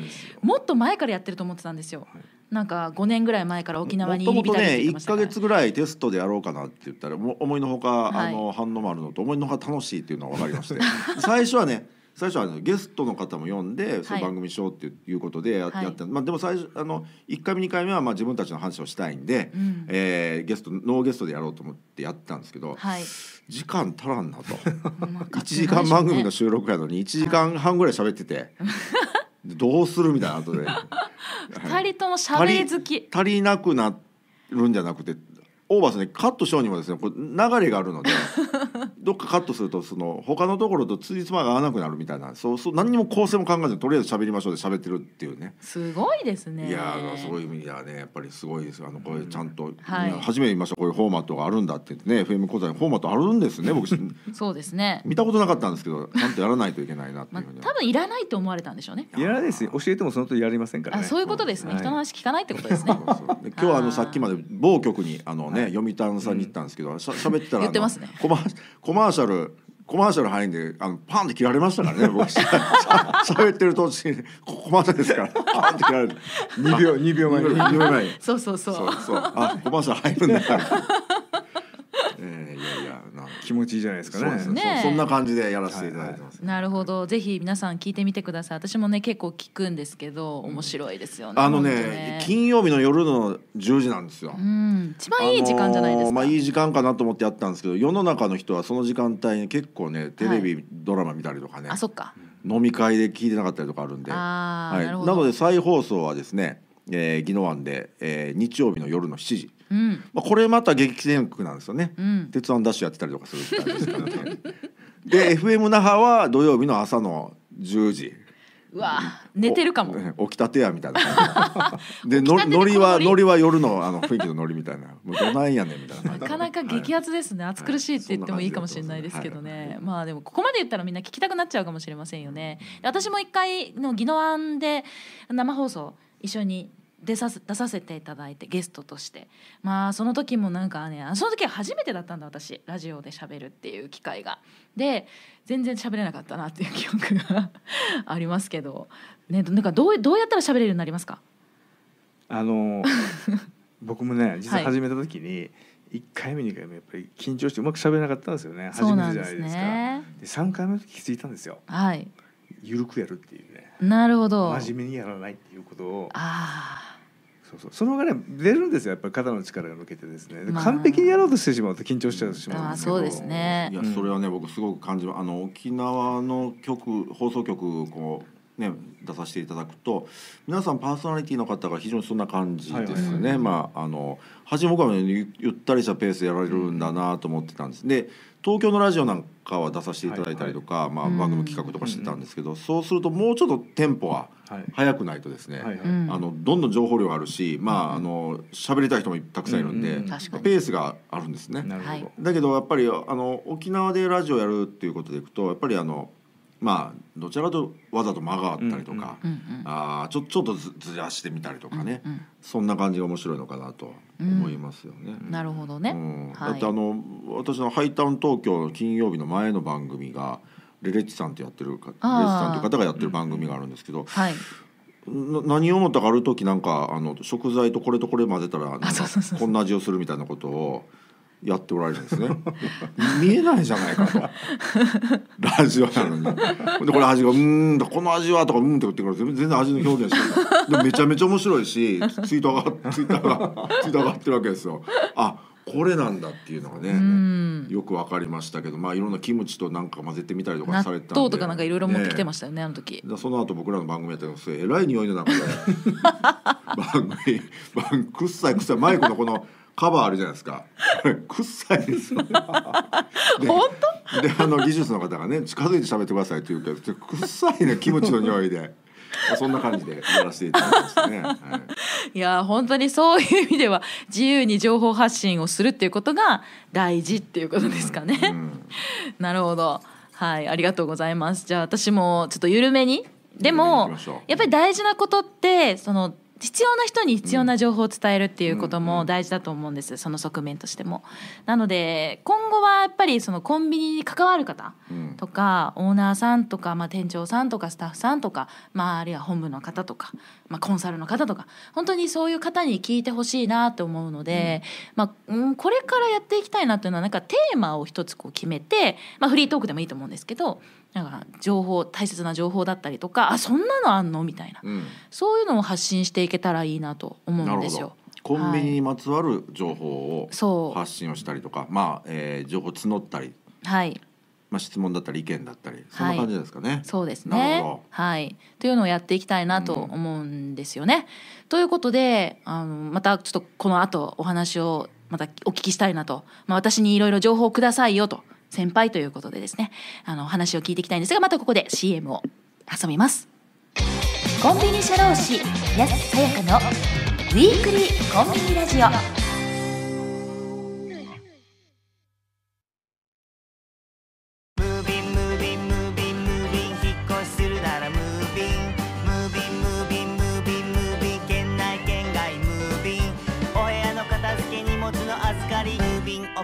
[SPEAKER 1] もっと前からやってると思ってたんですよ。なんか5年ぐらい前から沖縄に入ね1
[SPEAKER 2] か月ぐらいテストでやろうかなって言ったら思いのほか、はい、あの反応もあるのと思いのほか楽しいっていうのが分かりまして 最初はね最初はゲストの方も呼んで、はい、その番組しようっていうことでや,、って、はい、まあ、でも最初あの1回目2回目はまあ自分たちの話をしたいんで、うん、えー、ゲストノーゲストでやろうと思ってやったんですけど、はい、時間足らんなと、まあね、1時間番組の収録やのに1時間半ぐらい喋ってて。どうするみたいな後で 二
[SPEAKER 1] 人ともしゃべり好き
[SPEAKER 2] 足りなくなるんじゃなくてオーバーするにカットしようにもですねこれ流れがあるので どっかカットするとその他のところとつじつまが合わなくなるみたいなそうそう何にも構成も考えずにとりあえず喋りましょうで喋ってるっていうね
[SPEAKER 1] すごいですねいやそ
[SPEAKER 2] ういう意味ではねやっぱりすごいですあのこれちゃんと、うんはい、初めて見ましたこういうフォーマットがあるんだってね FM 講座にフォーマットあるんですね僕
[SPEAKER 1] そうですね
[SPEAKER 2] 見たことなかったんですけどちゃんとやらないといけないなっていうふう
[SPEAKER 1] に、ま多分いらないと思われたんでしょうね
[SPEAKER 2] いらないですね教えてもそのとやりませんから、ね、あそ
[SPEAKER 1] ういうことですね、はい、人の話聞かないってことですね
[SPEAKER 2] 今日はあのさっきまで某局にあのねね、読谷さんに行ったんですけど、しゃ喋ってたら言ってますねコマコマーシャルコマーシャル入んであのパンって切られましたからね 僕喋ってる途中にコマーシャルですからパンって切られて二秒二秒前二秒前にそ
[SPEAKER 3] そうそうそうそうあコ
[SPEAKER 2] マーシャル入るんだからえー、いやいやな気持ちいいじゃないですかね。そねそんな感じでやらせていただいてます。
[SPEAKER 1] なるほど、ぜひ皆さん聞いてみてください。私もね結構聞くんですけど面白いですよね。あのね
[SPEAKER 2] 金曜日の夜の10時なんですよ。うん、一番いい時間じゃないですか。まあいい時間かなと思ってやったんですけど、世の中の人はその時間帯に結構ねテレビ、ドラマ見たりとかね。あそっか。飲み会で聞いてなかったりとかあるんで、はい、なので再放送はですね、えー、宜野湾で、えー、日曜日の夜の7時うん、まあ、これまた激戦区なんですよね、うん、鉄腕ダッシュやってたりとかするですからねで FM 那覇は土曜日の朝の10時
[SPEAKER 1] うわ寝てるかも
[SPEAKER 2] 起きたてやみたいな でのリりはのりは夜のあの雰囲気のノりみたいなもうどないやねんみたいななかなか激
[SPEAKER 1] アツですね暑苦しいって言ってもいいかもしれないですけどね、はい、まあでもここまで言ったらみんな聞きたくなっちゃうかもしれませんよね私も一回の宜野湾で生放送一緒に出さ出させていただいてゲストとしてまあその時もなんかねその時は初めてだったんだ私ラジオで喋るっていう機会がで全然喋れなかったなっていう記憶が ありますけど、ね、なんかどうどうやったら喋れるようになりますか
[SPEAKER 3] あの 僕もね実は始めた時に、1回目2回目やっぱり緊張してうまく喋れなかったんですよね初めてじゃないですかで、ね、3回目の時気づいたんですよ、はい、ゆるくやるっていうね
[SPEAKER 1] なるほど真
[SPEAKER 3] 面目にやらないっていうことをああそうそうそのぐらい出るんですよやっぱり肩の力
[SPEAKER 2] が抜けてですね、まあ、完璧にやろうとしてしまうと緊張しちゃうしまうんですけどそうですねいやそれはね、僕すごく感じあの沖縄の局放送局こうね、出させていただくと皆さんパーソナリティの方が非常にそんな感じですね、まああの初めからゆったりしたペースでやられるんだなと思ってたんです、うん、で東京のラジオなんかは出させていただいたりとか、はいはい、まあ、番組企画とかしてたんですけど、うん、そうするともうちょっとテンポは速くないとですね、はいはいはい、あのどんどん情報量あるし、まあ、あの喋りたい人もたくさんいるんで、うんうん、ペースがあるんですね。だけどやっぱりあの沖縄でラジオやるっていうことでいくとやっぱりあのまあどちらかとわざと間があったりとか、うんうん、あちょちょっとずずらしてみたりとかね、うんうん、そんな感じが面白いのかなと思いますよね。うん、な
[SPEAKER 1] るほどね、うん
[SPEAKER 2] はい、だってあの私の「ハイタウン東京」の金曜日の前の番組がレレッチさんとやってるレレッチさんという方がやってる番組があるんですけど。うんうん、はい何を思ったかある時なんかあの食材とこれとこれ混ぜたらこんな味をするみたいなことをやっておられるんですね 見えないじゃないかとラジオなのにでこれ味が「うん」この味は」とか「うん」って言ってくる全然味の表現してないでめちゃめちゃ面白いしツイートがツイートがツイート上がってるわけですよあこれなんだっていうのがねよく分かりましたけどまあいろんなキムチとなんか混ぜてみたりとかされたんで納とかなんかいろいろ持ってきてまし
[SPEAKER 1] たよね、ね、あの時
[SPEAKER 2] その後僕らの番組やったらすごいえらい匂いの中で 番組番くっさいくっさいマイクのこのカバーあるじゃないですか。くっさいですよ、ね。本当？で、あの技術の方がね、近づいて喋ってくださいというか、くっさいね、キムチの匂いで。そんな感じでやらせていただきましたね。は
[SPEAKER 1] い、いや本当にそういう意味では自由に情報発信をするっていうことが大事っていうことですかね。うんうん、なるほど。はい、ありがとうございます。じゃあ私もちょっと緩めに。でもやっぱり大事なことってその必要な人に必要な情報を伝えるっていうことも大事だと思うんです、その側面としても。なので今後はやっぱりそのコンビニに関わる方とか、オーナーさんとか、まあ、店長さんとかスタッフさんとか、まあ、あるいは本部の方とか、まあ、コンサルの方とか本当にそういう方に聞いてほしいなと思うので、うんまあ、うん、これからやっていきたいなというのはなんかテーマを一つこう決めて、まあ、フリートークでもいいと思うんですけどなんか情報大切な情報だったりとかあそんなのあんのみたいな、うん、そういうのを発信していけたらいいなと思うんですよ。コンビニ
[SPEAKER 2] にまつわる情報を発信をしたりとか、はい、まあ、えー、情報募ったり、はい、まあ、質問だったり意見だったりそんな感じですかね。はい、そうですね
[SPEAKER 1] はいというのをやっていきたいなと思うんですよね。うん、ということであのまたちょっとこの後お話をまたお聞きしたいなと、まあ、私にいろいろ情報をくださいよと。先輩ということでですねあの話を聞いていきたいんですがまたここで CM を挟みますコンビニ社労士安さやかのウィークリーコンビニラジオ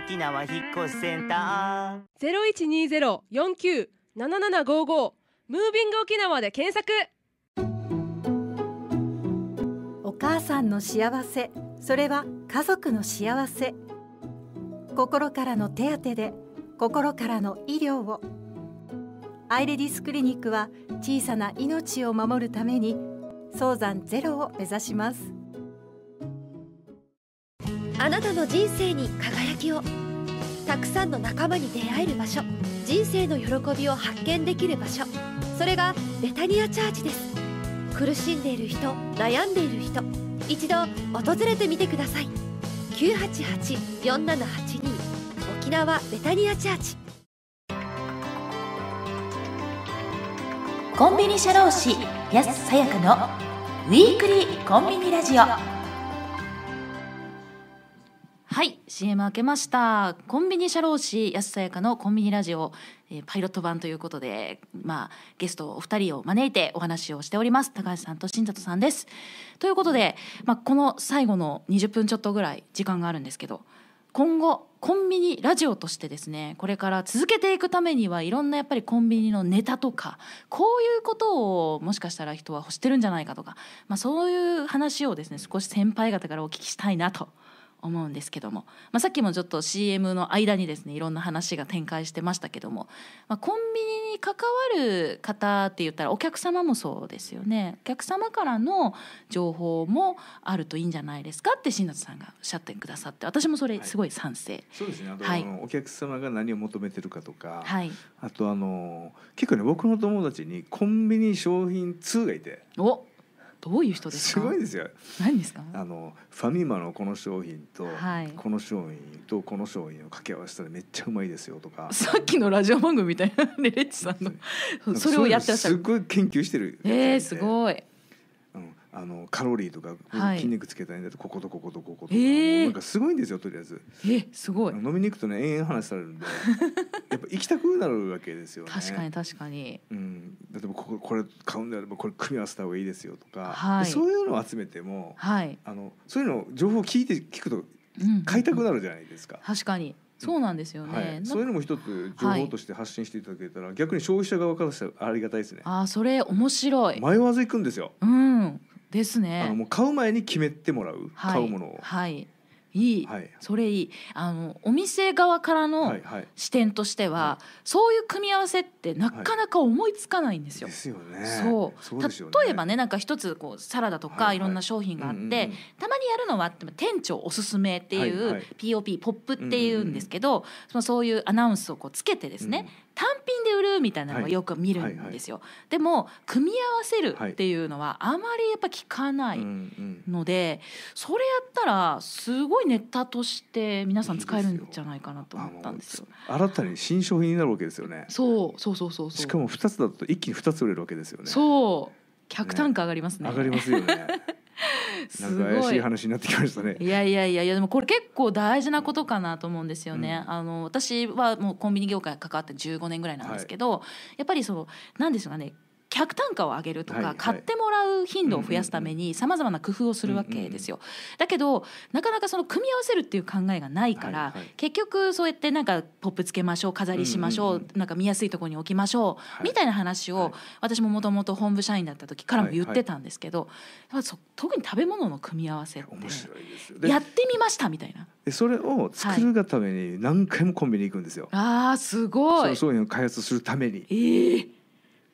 [SPEAKER 3] 沖縄引っ越しセンター
[SPEAKER 1] ゼロ一二ゼロ四九七七五五ムービング沖縄で検索。お母さんの幸せ、それは家族の幸せ。心からの手当で心からの医療を。アイレディスクリニックは小さな命を守るために早産ゼロを目指します。あなたの人生に輝きをたくさんの仲間に出会える場所人生の喜びを発見できる場所それがベタニアチャーチです苦しんでいる人悩んでいる人一度訪れてみてください沖縄ベタニアチャーチコンビニ社労士安さやかのウィークリーコンビニラジオはい CM 明けましたコンビニ社労士安さやかのコンビニラジオ、えー、パイロット版ということでまあゲストお二人を招いてお話をしております高橋さんと新里さんですということで、まあ、この最後の20分ちょっとぐらい時間があるんですけど今後コンビニラジオとしてですねこれから続けていくためにはいろんなやっぱりコンビニのネタとかこういうことをもしかしたら人は欲してるんじゃないかとか、まあ、そういう話をですね少し先輩方からお聞きしたいなと思うんですけども、まあ、さっきもちょっと CM の間にですねいろんな話が展開してましたけども、まあ、コンビニに関わる方って言ったらお客様もそうですよねお客様からの情報もあるといいんじゃないですかって新里さんがおっしゃってくださって私もそれすごい賛成、はい、そうですねあの、はい、
[SPEAKER 3] お客様が何を求めてるかとか、はい、あとあの結構ね僕の友達にコンビニ商品2がいて。おどういう人ですか。すごいですよ。何ですか。あのファミマのこの商品と、はい、この商品とこの商品を掛け合わせたらめっちゃうまいですよとか。さっ
[SPEAKER 1] きのラジオ番組みた
[SPEAKER 3] いなレレッチさんのそれをやってらっしゃる。すごい研究してる。え
[SPEAKER 1] えー、すごい。
[SPEAKER 3] あのカロリーとか筋肉つけたいんだとこことこことこことか、え
[SPEAKER 1] ー、なんか
[SPEAKER 3] すごいんですよとりあえずえすごい飲みに行くとね延々話されるんでやっぱ行きたくなるわけですよね確かに
[SPEAKER 1] 確かに、
[SPEAKER 3] うん、例えばこここれ買うんであればこれ組み合わせた方がいいですよとか、はい、そういうのを集めても、はい、あのそういうの情報を聞いて聞くと買いたくなるじゃないですか、うん
[SPEAKER 1] うん、確かにそうなんですよね、はい、そういう
[SPEAKER 3] のも一つ情報として発信していただけたら、はい、逆に消費者側からしたらありがたいですねあ
[SPEAKER 1] それ面白い
[SPEAKER 3] 迷わず行くんですよう
[SPEAKER 1] んですねあ
[SPEAKER 3] のもう買う前に決めてもらう、はい、買うものを。
[SPEAKER 1] はいいい、はい、それいいあのお店側からの視点としては、はいはい、そういう組み合わせってなかなか思いつかないんですよ。そう、ね、例えばねなんか一つこうサラダとかいろんな商品があって、はいはいたまにやるのは店長おすすめっていう POP、はいはい、ポップっていうんですけど、うんうん、そういうアナウンスをこうつけてですね、単品で売るみたいなのはよく見るんですよ、でも組み合わせるっていうのはあまりやっぱ聞かないので、それやったらすごいネタとして皆さん使えるんじゃないかなと思ったんですよ
[SPEAKER 3] 新たに新商品になるわけですよね
[SPEAKER 1] そうそうそうそうしか
[SPEAKER 3] も二つだと一気に二つ売れるわけですよね
[SPEAKER 1] そう客単価上がりますね。ね上が
[SPEAKER 3] りますよね。なんか怪しい話になってきましたね。い
[SPEAKER 1] やいやいやいやでもこれ結構大事なことかなと思うんですよね。うん、あの私はもうコンビニ業界関わって15年ぐらいなんですけど、はい、やっぱりそうなんですかね客単価を上げるとか、はいはい、買ってもらう頻度を増やすためにさまざまな工夫をするわけですよ。だけどなかなかその組み合わせるっていう考えがないから、はいはい、結局そうやってなんかポップつけましょう飾りしましょう,、なんか見やすいところに置きましょう、はい、みたいな話を、はい、私ももともと本部社員だった時からも言ってたんですけど、はいはい、特に食べ物の組み合わせってやってみましたみたいな。
[SPEAKER 3] それを作るがために何回もコンビニ行くんですよ。
[SPEAKER 1] はい、あすごいそ
[SPEAKER 3] ういうの開発するために。えー、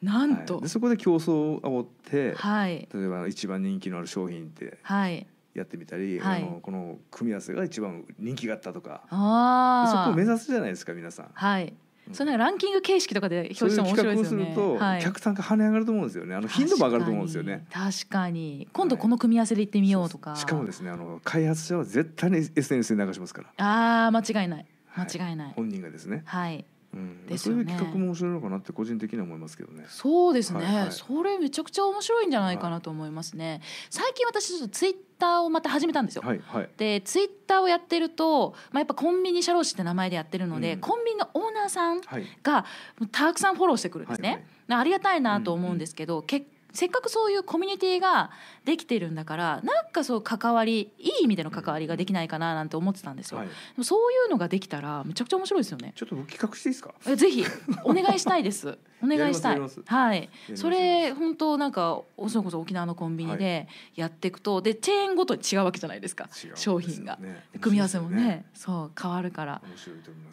[SPEAKER 3] なんと、はい、でそこで競争を煽って、はい、例えば一番人気のある商品ってはい、やってみたり、はい、あのこの組み合わせが一番人気があったとか
[SPEAKER 1] あそこを目
[SPEAKER 3] 指すじゃないですか皆さん。
[SPEAKER 1] はいそのランキング形式とかで表示しても面白いですよね。そういう企客
[SPEAKER 3] 単価跳ね上がると思うんですよね。あの頻度も上がると思うんですよね。
[SPEAKER 1] 確かに。今度この組み合わせで行ってみようとか。はい、しかも
[SPEAKER 3] ですね、あの開発者は絶対に SNS で流しますから。
[SPEAKER 1] ああ、間違いない。間違いない、はい、
[SPEAKER 3] 本人がですね。はい。うん、そういう企画も面白いのかなって個人的には思いますけどね。そうですね、はいはい、そ
[SPEAKER 1] れめちゃくちゃ面白いんじゃないかなと思いますね。はい、最近私ちょっとツイッターをまた始めたんですよ。はいはい、でツイッターをやってると、まあ、やっぱコンビニ社労士って名前でやってるので、うん、コンビニのオーナーさんがたくさんフォローしてくるんですね。はいはい、ありがたいなと思うんですけど、うんうん、結せっかくそういうコミュニティができてるんだからなんかそう関わりいい意味での関わりができないかななんて思ってたんですよ、はい、でもそういうのができたらめちゃくちゃ面白いですよねちょっと企画していいですかえぜひお願いしたいです お願いしたいはいそれ本当なんかおそれこそ沖縄のコンビニでやっていくと、はい、でチェーンごと違うわけじゃないですか、ね、商品が、組み合わせもね、そう変わるから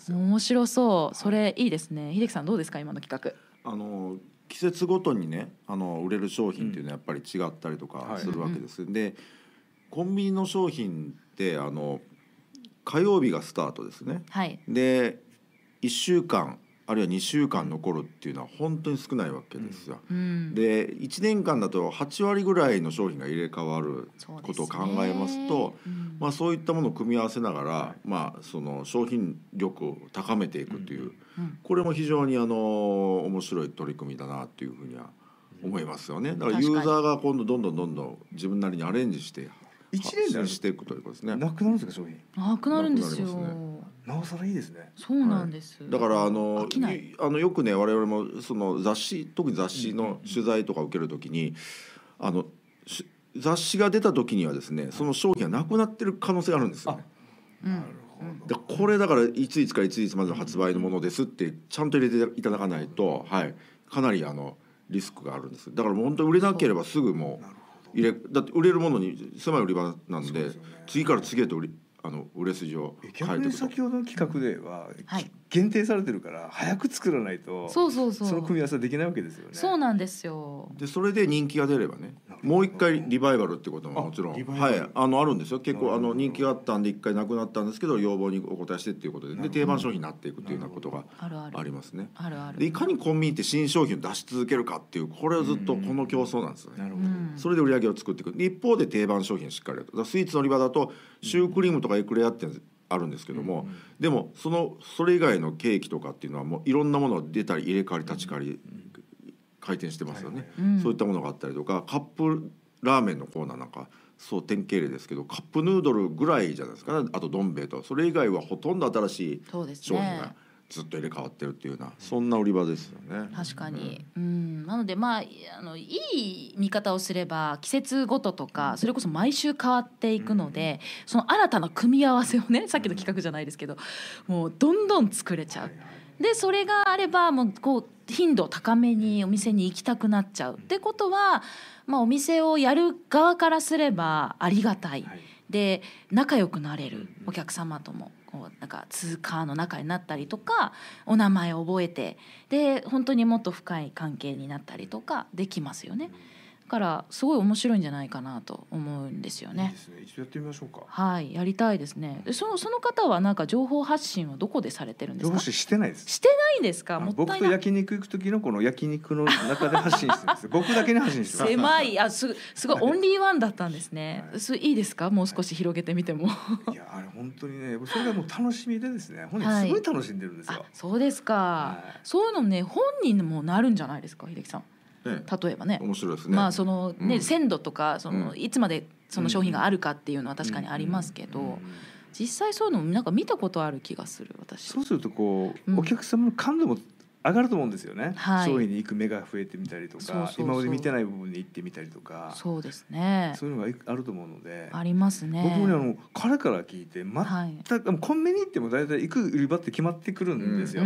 [SPEAKER 1] 面白そう、はい、それいいですね秀樹さんどうですか今の企画
[SPEAKER 2] あの季節ごとにねあの売れる商品っていうのはやっぱり違ったりとかするわけです。はい、でコンビニの商品ってあの火曜日がスタートですね。はい、で1週間あるいは2週間残るっていうのは本当に少ないわけですよ。うん、で1年間だと8割ぐらいの商品が入れ替わることを考えますとそう、ねうん、まあ、そういったものを組み合わせながら、まあ、その商品力を高めていくという、うんこれも非常にあの面白い取り組みだなというふうには思いますよね。だからユーザーが今度どんどんどんどん自分なりにアレンジして一年でしていくということですね。なくなるんですか商品。
[SPEAKER 3] なくなるんですよ。なおさらいいですね。そうなんです。
[SPEAKER 2] はい、だからあのあのよくね我々もその雑誌特に雑誌の取材とか受けるときに、あの雑誌が出た時にはですねその商品がなくなってる可能性があるんですよね。うん、でこれだからいついつからいついつまでの発売のものですってちゃんと入れていただかないと、はい、かなりあのリスクがあるんですだから本当に売れなければすぐもう入れだって売れるものに狭い売り場なんで、ね、次から次へと売りあの売れ筋を変えていくと。先ほどの企画では、はい限定されてるから早く作らないと
[SPEAKER 3] そうそう
[SPEAKER 1] そうそ
[SPEAKER 2] の組み合わせできないわけですよ
[SPEAKER 3] ねそ
[SPEAKER 1] うなんですよ
[SPEAKER 2] でそれで人気が出ればねもう一回リバイバルってことももちろんはいあのあるんですよ結構あの人気があったんで一回なくなったんですけど要望にお応えしてっていうことでで定番商品になっていくっていうようなことがありますねあるあるでいかにコンビニって新商品を出し続けるかっていうこれはずっとこの競争なんですよね、なるほどそれで売り上げを作っていく一方で定番商品しっかりとスイーツの売り場だとシュークリームとかエクレアってあるんですけども、うんうん、でもそのそれ以外のケーキとかっていうのはもういろんなものが出たり入れ替わり立ち替わり、回転してますよね、そういったものがあったりとかカップラーメンのコーナーなんかそう典型例ですけどカップヌードルぐらいじゃないですか、ね、あとどん兵衛とそれ以外はほとんど新しい商品がずっと入れ替わってるっていうなそんな売り場ですよね。
[SPEAKER 1] 確かに、うん、うん、なのでまああのいい見方をすれば季節ごととかそれこそ毎週変わっていくので、うん、その新たな組み合わせをねさっきの企画じゃないですけど、もうどんどん作れちゃう。でそれがあればもうこう頻度高めにお店に行きたくなっちゃうってことは、まあ、お店をやる側からすればありがたい、で仲良くなれるお客様とも。なんか通貨の中になったりとかお名前を覚えてで本当にもっと深い関係になったりとかできますよね。うんからすごい面白いんじゃないかなと思うんですよね。
[SPEAKER 3] いいね一度やってみましょうか。
[SPEAKER 1] はい、やりたいですね。そのその方はなんか情報発信はどこでされてるんですか。
[SPEAKER 3] してないです。し
[SPEAKER 1] てないですか。も僕と焼
[SPEAKER 3] 肉行く時のこの焼肉の中で発信してるんです。僕だけに発信して狭
[SPEAKER 1] いあすすごいオンリーワンだったんですね。はい、すいいですか。もう少し広げてみても。い
[SPEAKER 3] やあれ本当にねそれがもう楽しみでですね。本人すごい楽しんでるんですよ。はい、
[SPEAKER 1] そうですか、はい、そういうのね本人もなるんじゃないですか秀樹さん。例えばね面白いですねまあそのね、鮮度とかそのいつまでその商品があるかっていうのは確かにありますけど。実際そういうのなんか見たことある気がする私
[SPEAKER 3] そうするとこう、お客様の感度も上がると思うんですよね、はい、商品に行く目が増えてみたりとか今まで見てない部分に行ってみたりとかそうです
[SPEAKER 1] ねそういう
[SPEAKER 3] のがあると思うのであり
[SPEAKER 1] ますね僕も、ね、あの
[SPEAKER 3] 彼から聞いて全く、はい、コンビニ行っても大体行く売り場って決まってくるんですよ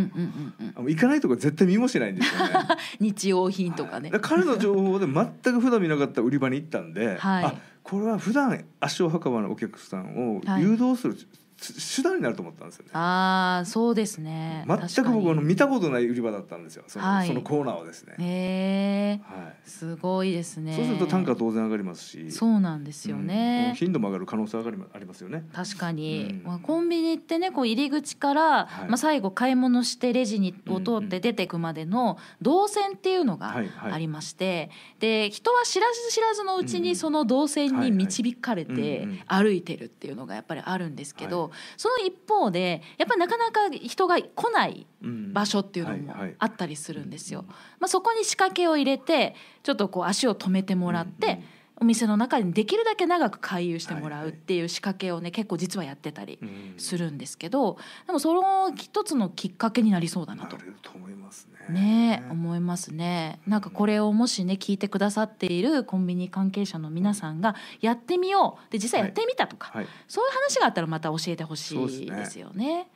[SPEAKER 3] 行かないとか絶対見もしないんですよね
[SPEAKER 1] 日用品とかね、はい、か彼の
[SPEAKER 3] 情報で全く普段見なかった売り場に行ったんで、はい、あこれは普段足を運ばないお客さんを誘導する手段になると思ったんですよね。
[SPEAKER 1] ああそうですね。全
[SPEAKER 3] く僕の見たことない売り場だったんですよ。そのはい、そのコーナーはですね。
[SPEAKER 1] へえ、はい、すごいですね。そうすると単価
[SPEAKER 3] 当然上がりますし。そ
[SPEAKER 1] うなんですよね。うん、
[SPEAKER 3] 頻度も上がる可能性上がりありますよね。
[SPEAKER 1] 確かに、うん、まあコンビニってねこう入り口から、はい、まあ最後買い物してレジにを通って出てくまでの動線っていうのがありまして、で人は知らず知らずのうちにその動線に導かれて歩いてるっていうのがやっぱりあるんですけど。その一方でやっぱりなかなか人が来ない場所っていうのもあったりするんですよ。まあ、そこに仕掛けを入れてちょっとこう足を止めてもらって、お店の中にできるだけ長く回遊してもらうっていう仕掛けをね結構実はやってたりするんですけど、でもその一つのきっかけになりそうだなと。思いますね。ね思いますね。なんかこれをもしね聞いてくださっているコンビニ関係者の皆さんがやってみようで実際やってみたとか、そういう話があったらまた教えてほしいですよね。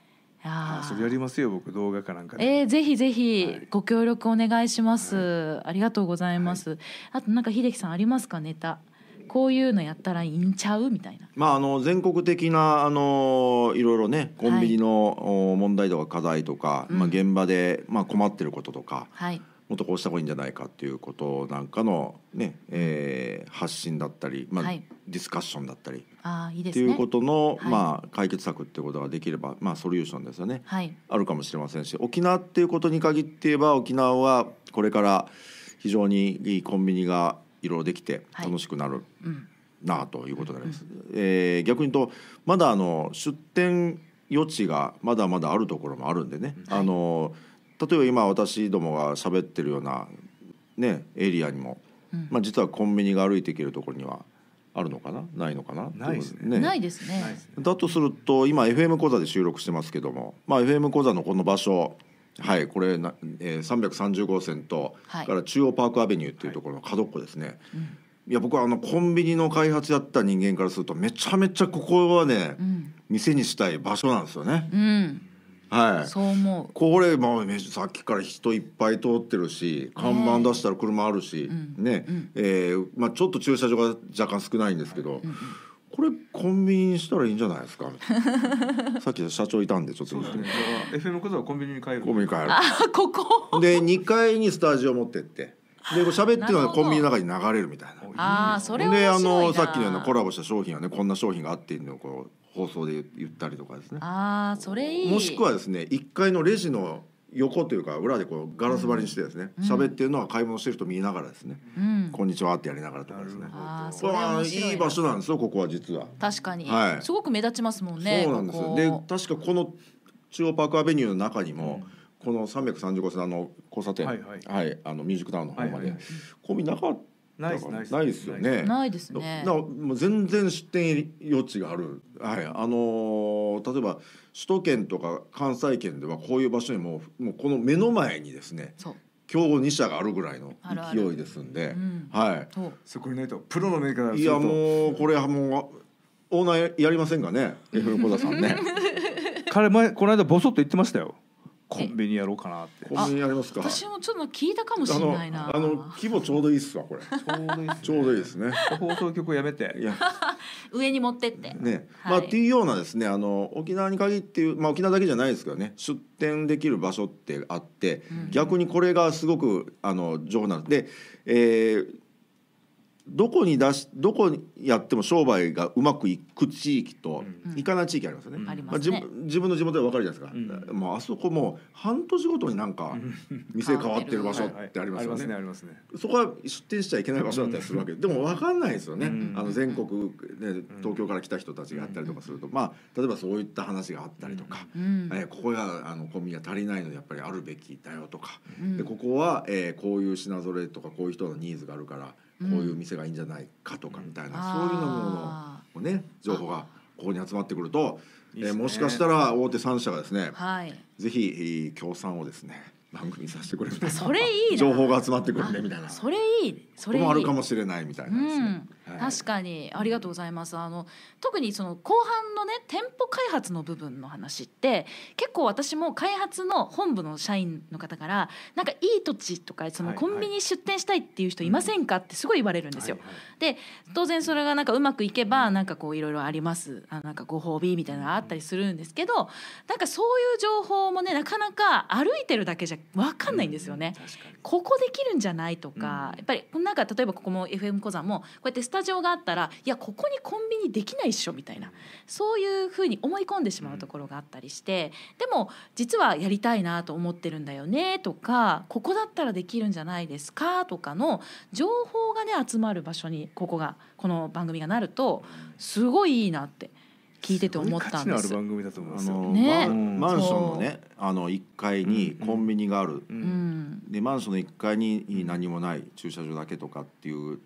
[SPEAKER 3] ああそれやりますよ僕動画かなんかで、えー、ぜひ
[SPEAKER 1] ぜひご協力お願いします、はい、ありがとうございます、はい、あとなんか秀樹さんありますかネタこういうのやったらいいんちゃうみたいな。
[SPEAKER 2] まああの全国的なあのいろいろねコンビニの、問題とか課題とか、うん、まあ現場でまあ困ってることとか。はいもっとこうした方がいいんじゃないかっていうことなんかのね、ねえー、発信だったり、まあ、はい、ディスカッションだったり
[SPEAKER 1] あね、っていうこと
[SPEAKER 2] の、はい、まあ、解決策っていうことができれば、まあ、ソリューションですよね、はい、あるかもしれませんし沖縄っていうことに限って言えば沖縄はこれから非常にいいコンビニがいろいろできて楽しくなる。なあということであります、うん、えー、逆に言うとまだあの出店余地がまだまだあるところもあるんでね、あのー例えば今私どもが喋ってるような、ね、エリアにも、うん、まあ、実はコンビニが歩いていけるところにはあるのかなないのかなないですね、ね、な
[SPEAKER 1] いですね
[SPEAKER 2] だとすると今 FM 講座で収録してますけども、まあ、FM 講座のこの場所はいこれな、えー、330号線と、はい、から中央パークアベニューっていうところの角っこですね、はいうんいや僕はあのコンビニの開発やった人間からするとめちゃめちゃここはね、うん、店にしたい場所なんですよね。うんはいそう思うこれ、まあ、さっきから人いっぱい通ってるし看板出したら車あるし、ね、えまあ、ちょっと駐車場が若干少ないんですけど。うんうんこれコンビニにしたらいいんじゃないですか。さっき社長いたんでちょっと。FM 小はコンビニに帰る。コンビニ帰る。あここ。で2階にスタジオ持ってって。で喋ってるのがコンビニの中に流れるみたい
[SPEAKER 3] な。ああそれ
[SPEAKER 2] であのさっきのようなコラボした商品はねこんな商品があっていうのをこう放送で言ったりとかですね
[SPEAKER 1] ああそれいいもしくは
[SPEAKER 2] ですね1階のレジの横というか裏でこうガラス張りにしてですね喋、うん、ってるのは買い物してる人見ながらですね、うん、こんにちはってやりながらとかですね、う
[SPEAKER 1] あそれいい
[SPEAKER 2] 場所なんですよここは実は
[SPEAKER 1] 確かに、はい、すごく目立ちますもんねそうなんですよで
[SPEAKER 2] 確かこの中央パークアベニューの中にも、この335線の交差点、はい、はいはい、あのミュージックタウンの方まで、込み、はい、なかったないないですよね。ないですね。だもう全然出店余地がある。はい、あのー、例えば首都圏とか関西圏ではこういう場所にももうこの目の前にですね。競合2社があるぐらいの勢いですんで、あるあるはい。そこにないとプロのメーカーいやもうこれはもうオーナーやりませんかね、F の田さんね。
[SPEAKER 3] 彼前この間ボソッと言ってましたよ。コンビニやろうかなってコンビニやりますか私も
[SPEAKER 1] ちょっと聞いたかもしれないなあ
[SPEAKER 2] の規模ちょうどいいっすわこれちょうどいいですね放送局やめて
[SPEAKER 1] 上に持ってってね、
[SPEAKER 2] まあっていうようなですねあの沖縄に限っていうまあ沖縄だけじゃないですけどね出店できる場所ってあって、逆にこれがすごくあの情報なので、ええ。どこに出しどこにやっても商売がうまくいく地域と、行かない地域ありますよね。うんまあ、自分の地元でわかるじゃないですか。うん、まああそこも半年ごとになんか店変わってる場所ってありますよね。そこは出店しちゃいけない場所だったりするわけ。でもわかんないですよね。あの全国で東京から来た人たちがあったりとかすると、まあ例えばそういった話があったりとか、うん、えー、ここがあのコンビニが足りないのでやっぱりあるべきだよとか、でここは、えー、こういう品揃えとかこういう人のニーズがあるから。こういう店がいいんじゃないかとかみたいな、うん、そういうのもね情報がここに集まってくるとい、ね、えー、もしかしたら大手3社がですね、はい、ぜひ協賛をですね番組させてくれみたいなそれいい情報が集まってくるねみたいなそ
[SPEAKER 1] れいいそれいいもあるかも
[SPEAKER 2] しれないみたいな
[SPEAKER 1] ですね。うん確かにありがとうございますあの特にその後半のね店舗開発の部分の話って結構私も開発の本部の社員の方からなんかいい土地とかそのコンビニ出店したいっていう人いませんかってすごい言われるんですよ。で当然それがなんかうまくいけばなんかこういろいろありますあなんかご褒美みたいなのがあったりするんですけどなんかそういう情報もねなかなか歩いてるだけじゃ分かんないんですよね。ここできるんじゃないとか、やっぱりなんか例えばここも FM 小山もこうやってタジオがあったらいやここにコンビニできないっしょみたいなそういうふうに思い込んでしまうところがあったりして、でも実はやりたいなと思ってるんだよねとかここだったらできるんじゃないですかとかの情報がね集まる場所にここがこの番組がなるとすごいいいなって聞いてて思ったんですある
[SPEAKER 2] 番組だと思いますね、マンションのねあの一階にコンビニがある、うんでマンションの一階に何もない駐車場だけとかっていう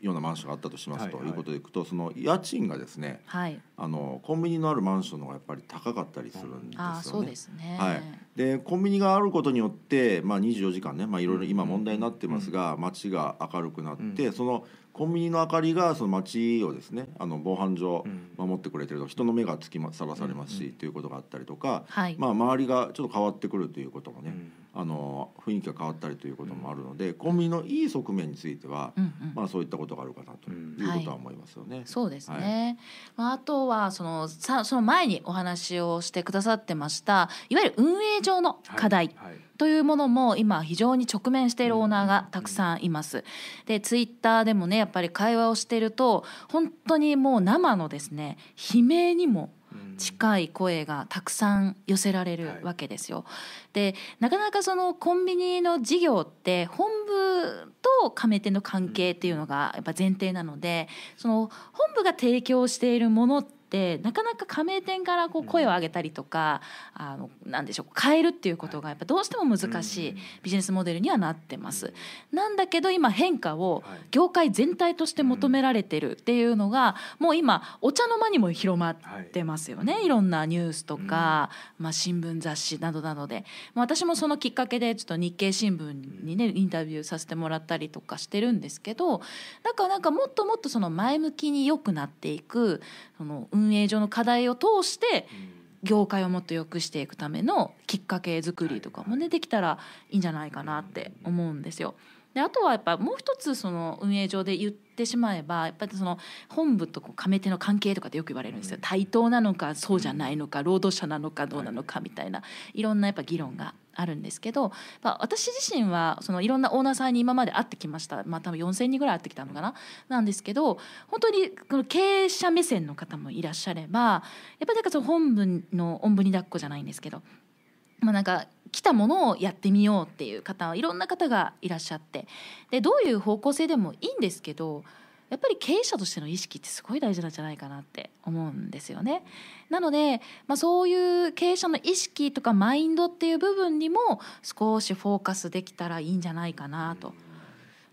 [SPEAKER 2] ようなマンションがあったとしますということでいくと、その家賃がですね、はい、あのコンビニのあるマンションの方がやっぱり高かったりするんですよね。
[SPEAKER 1] あそうですねはい、
[SPEAKER 2] でコンビニがあることによって、まあ、24時間ね、まあ、いろいろ今問題になってますが、街が明るくなって、そのコンビニの明かりがその街をですねあの防犯上守ってくれてると人の目がつきさらされますし、ということがあったりとか、はい、まあ、周りがちょっと変わってくるということもね、あの雰囲気が変わったりということもあるので、コンビニのいい側面については、うんうん、まあ、そういったことがあるかなということは思いますよね。はい、そうです
[SPEAKER 1] ね、はい、あとはそのさその前にお話をしてくださってましたいわゆる運営上の課題。はいというものも今非常に直面しているオーナーがたくさんいます。でツイッターでもねやっぱり会話をしてると本当にもう生のですね悲鳴にも近い声がたくさん寄せられるわけですよ。でなかなかそのコンビニの事業って本部と亀店の関係っていうのがやっぱ前提なのでその本部が提供しているものってってなかなか加盟店からこう声を上げたりとか、うん、あのなんでしょう変えるっていうことがやっぱどうしても難しいビジネスモデルにはなってます。なんだけど今変化を業界全体として求められてるっていうのがもう今お茶の間にも広まってますよね、はい、いろんなニュースとか、うん、まあ、新聞雑誌などなどで私もそのきっかけでちょっと日経新聞にねインタビューさせてもらったりとかしてるんですけどだからなんかもっともっとその前向きに良くなっていくその運営上の課題を通して業界をもっと良くしていくためのきっかけ作りとかもねできたらいいんじゃないかなって思うんですよ。であとはやっぱもう一つその運営上で言ってしまえばやっぱりその本部と亀手の関係とかってよく言われるんですよ対等なのかそうじゃないのか労働者なのかどうなのかみたいないろんなやっぱ議論があるんですけど、まあ、私自身はそのいろんなオーナーさんに今まで会ってきました、まあ、多分4,000人ぐらい会ってきたのかななんですけど本当にこの経営者目線の方もいらっしゃればやっぱりなんかその本文のおんぶに抱っこじゃないんですけど、まあ、なんか来たものをやってみようっていう方いろんな方がいらっしゃってでどういう方向性でもいいんですけどやっぱり経営者としての意識ってすごい大事なんじゃないかなって思うんですよね。なので、まあ、そういう経営者の意識とかマインドっていう部分にも少しフォーカスできたらいいんじゃないかなと。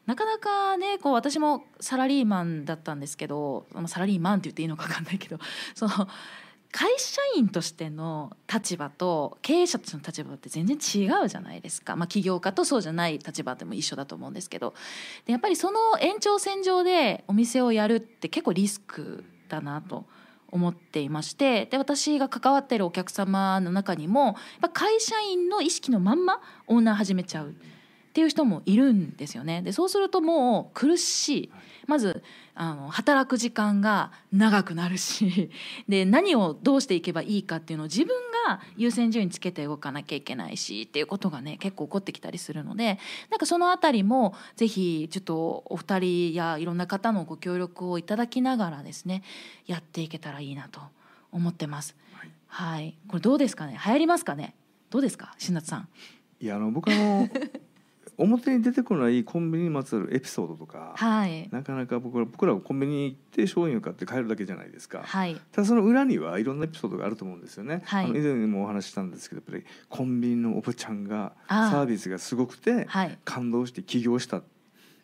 [SPEAKER 1] なかなかねこう私もサラリーマンだったんですけどサラリーマンって言っていいのか分かんないけど その会社員としての立場と経営者としての立場って全然違うじゃないですか、まあ、起業家とそうじゃない立場でも一緒だと思うんですけどでやっぱりその延長線上でお店をやるって結構リスクだなと思っていましてで私が関わってるお客様の中にもや会社員の意識のまんまオーナー始めちゃうっていう人もいるんですよね。でそうするともう苦しい、はいまずあの働く時間が長くなるし で何をどうしていけばいいかっていうのを自分が優先順位につけて動かなきゃいけないしっていうことがね結構起こってきたりするのでなんかその辺りも是非ちょっとお二人やいろんな方のご協力をいただきながらですねやっていけたらいいなと思ってます。はい、これどうですかね流行りますかねどうですか新夏さん
[SPEAKER 3] いやあの僕の 表に出てこないコンビニにまつわるエピソードとか、はい、なかなか僕ら僕らはコンビニに行って商品を買って帰るだけじゃないですか、はい、ただその裏にはいろんなエピソードがあると思うんですよね、はい、以前にもお話ししたんですけどやっぱりコンビニのおばちゃんがサービスがすごくて感動して起業したって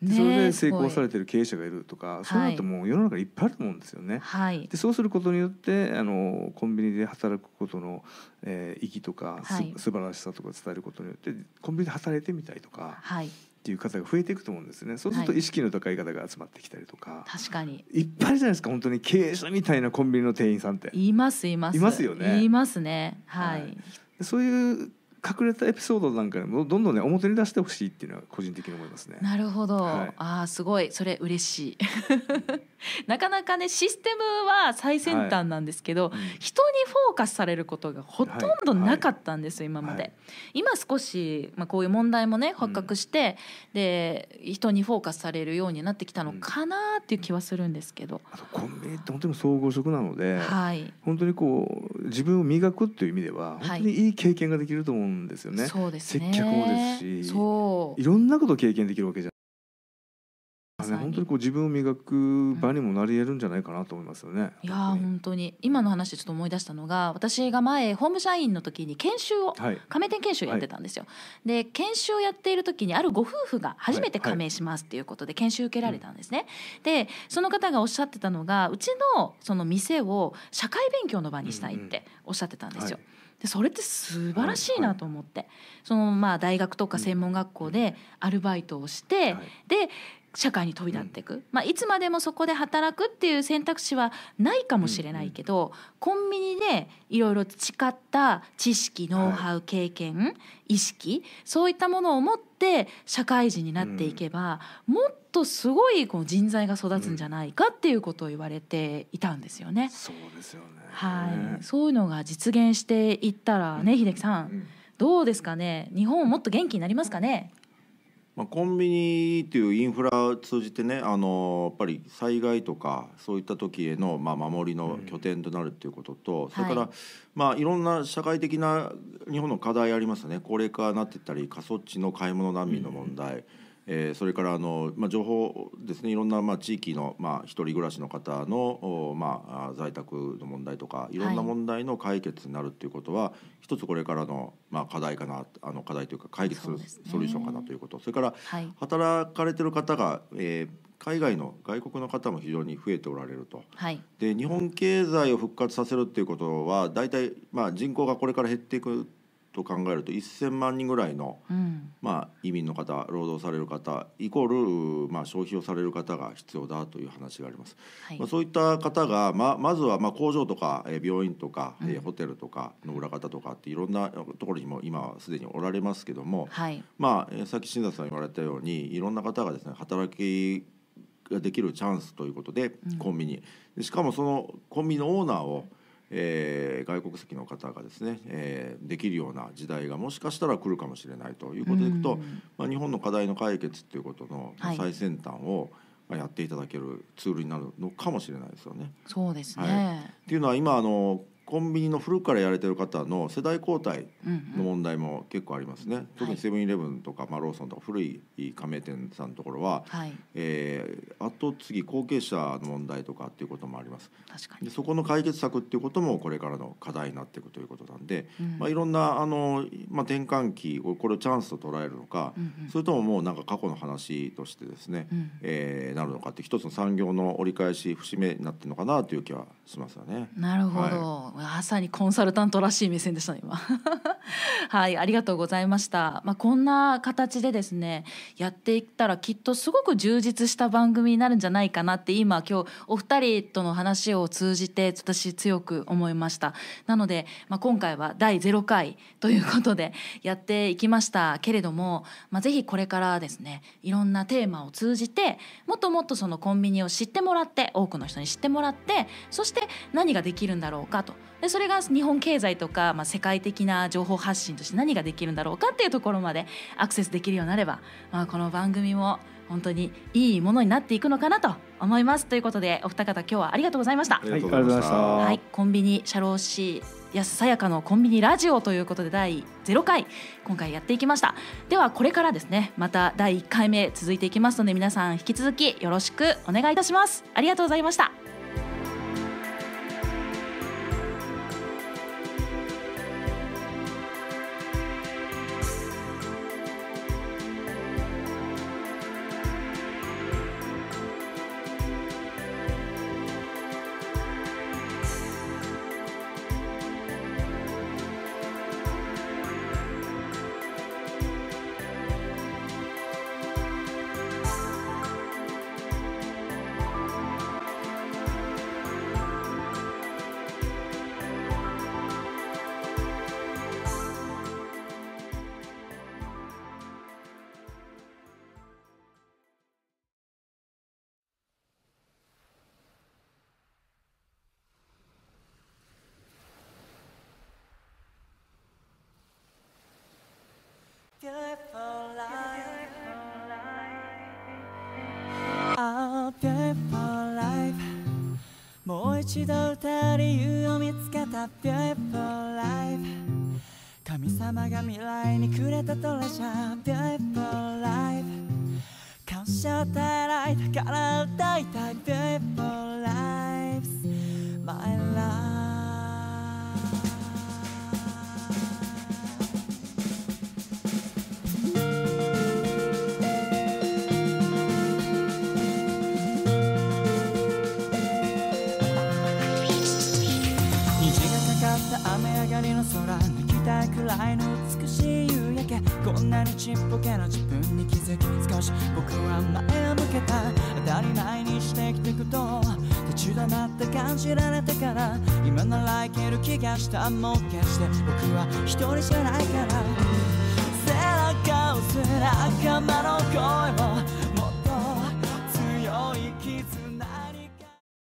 [SPEAKER 2] ね、それで成功さ
[SPEAKER 3] れてる経営者がいるとかそういうのってもう世の中いっぱいあると思うんですよね。はい、でそうすることによってあのコンビニで働くことの、えー、意義とか、はい、素晴らしさとか伝えることによってコンビニで働いてみたいとか。はいっていう方が増えていくと思うんですね。そうすると意識の高い方が集まってきたりとか。はい、確かに。いっぱいじゃないですか。本当に経営者みたいなコンビニの店員さんって。
[SPEAKER 1] いますいます。いますよね。いますね。はい、はい
[SPEAKER 3] そういう隠れたエピソードなんかでもどんどんね表に出してほしいっていうのは個人的に思いますね。なる
[SPEAKER 1] ほど、はい、あすごいそれ嬉しい。なかなかねシステムは最先端なんですけど、はい人にフォーカスされることがほとんどなかったんですよ、はい、今まで、はい、今少し、まあ、こういう問題もね発覚して、うん、で人にフォーカスされるようになってきたのかなっていう気はするんですけ
[SPEAKER 3] ど、うん、あとコンビニって本当に総合職なので、はい、本当にこう自分を磨くっていう意味では本当にいい経験ができると思うんんですよねそ
[SPEAKER 1] うですね接客もですし
[SPEAKER 3] そういろんなことを経験できるわけじゃね、本当にこう自分を磨く場にもなり得るんじゃないかなと思いますよね。
[SPEAKER 1] うん、いや本当に今の話でちょっと思い出したのが私が前法務社員の時に研修を、はい、加盟店研修やってたんですよ。はい、で研修をやっている時にあるご夫婦が初めて加盟しますっていうことで研修受けられたんですね。はい、でその方がおっしゃってたのがうちのその店を社会勉強の場にしたいっておっしゃってたんですよ。うんうんでそれって素晴らしいなと思って、そのまあ大学とか専門学校でアルバイトをして、はい、で社会に飛び立っていく、うん、まあ、いつまでもそこで働くっていう選択肢はないかもしれないけど、うんうん、コンビニでいろいろ培った知識ノウハウ経験、はい、意識そういったものを持って社会人になっていけば、うん、もっとすごいこう人材が育つんじゃないかっていうことを言われていたんですよね。そうですよねはい、そういうのが実現していったらね、秀樹さん、どうですかね日本もっと元気になりますかね
[SPEAKER 2] まあ、コンビニっていうインフラを通じてねあのやっぱり災害とかそういった時への、まあ、守りの拠点となるっていうことと、うん、それから、はいまあ、いろんな社会的な日本の課題ありますね高齢化になっていったり過疎地の買い物難民の問題、うんえー、それからあの、まあ、情報ですねいろんな、まあ、地域の、まあ、一人暮らしの方の、まあ、在宅の問題とかいろんな問題の解決になるっていうことは、はい、一つこれからの、まあ、課題かなあの課題というか解決するソリューションかなということそれから、はい、働かれてる方が、えー、海外の外国の方も非常に増えておられると、はい、で日本経済を復活させるっていうことは大体、まあ、人口がこれから減っていくと考えると1,000万人ぐらいの、うん、まあ、移民の方労働される方イコール、まあ、消費をされる方が必要だという話があります、はい、まあ、そういった方がままずはまあ工場とか、え病院とか、え、うん、ホテルとかの裏方とかっていろんなところにも今すでにおられますけども、はい、まあ、さっき新田さん言われたようにいろんな方がですね働きができるチャンスということで、コンビニ、うん、しかもそのコンビニのオーナーを、うんえー、外国籍の方がですね、えー、できるような時代がもしかしたら来るかもしれないということでいくと、まあ、日本の課題の解決っていうことの最先端を、やっていただけるツールになるのかもしれないですよね。
[SPEAKER 1] そうですね、はい、
[SPEAKER 2] っていうのは今あのコンビニの古くからやれてる方の世代交代の問題も結構ありますね、うんうん、特にセブンイレブンとか、まあ、ローソンとか古い加盟店さんのところは、はい、えー、後次後継者の問題とかっていうこともありますでそこの解決策っていうこともこれからの課題になっていくということなんで、うん、まあ、いろんなあの、まあ、転換期これをチャンスと捉えるのか、うんうん、それとももうなんか過去の話としてですね、うん、えー、なるのかって一つの産業の折り返し節目になってるのかなという気はしますよね。なるほ
[SPEAKER 1] ど、はいまさにコンサルタントらしい目線でしたね今 はいありがとうございました、まあ、こんな形でですねやっていったらきっとすごく充実した番組になるんじゃないかなって今今日お二人との話を通じて私強く思いましたなので、まあ、今回は第0回ということで やっていきましたけれども、まあ、ぜひこれからですねいろんなテーマを通じてもっともっとそのコンビニを知ってもらって多くの人に知ってもらってそして何ができるんだろうかとでそれが日本経済とか、まあ、世界的な情報発信として何ができるんだろうかっていうところまでアクセスできるようになれば、まあ、この番組も本当にいいものになっていくのかなと思いますということでお二方今日はありがとうございました。ありがとうございました。はい、コンビニ社労士安さやかのコンビニラジオということで第0回今回やっていきましたではこれからですねまた第1回目続いていきますので皆さん引き続きよろしくお願いいたしますありがとうございました一度た理由を見つけた Beautiful Life 神様が未来にくれたトレジャー Beautiful Life 感謝を与えられたから歌いたい Beautiful けこんなにちっぽけな自分に気づき少し僕は前を向けた当たり前にしてきたこと立ち止まって感じられてから今ならいける気がしたもう決して僕は一人じゃないから
[SPEAKER 3] 背中を背中間の声を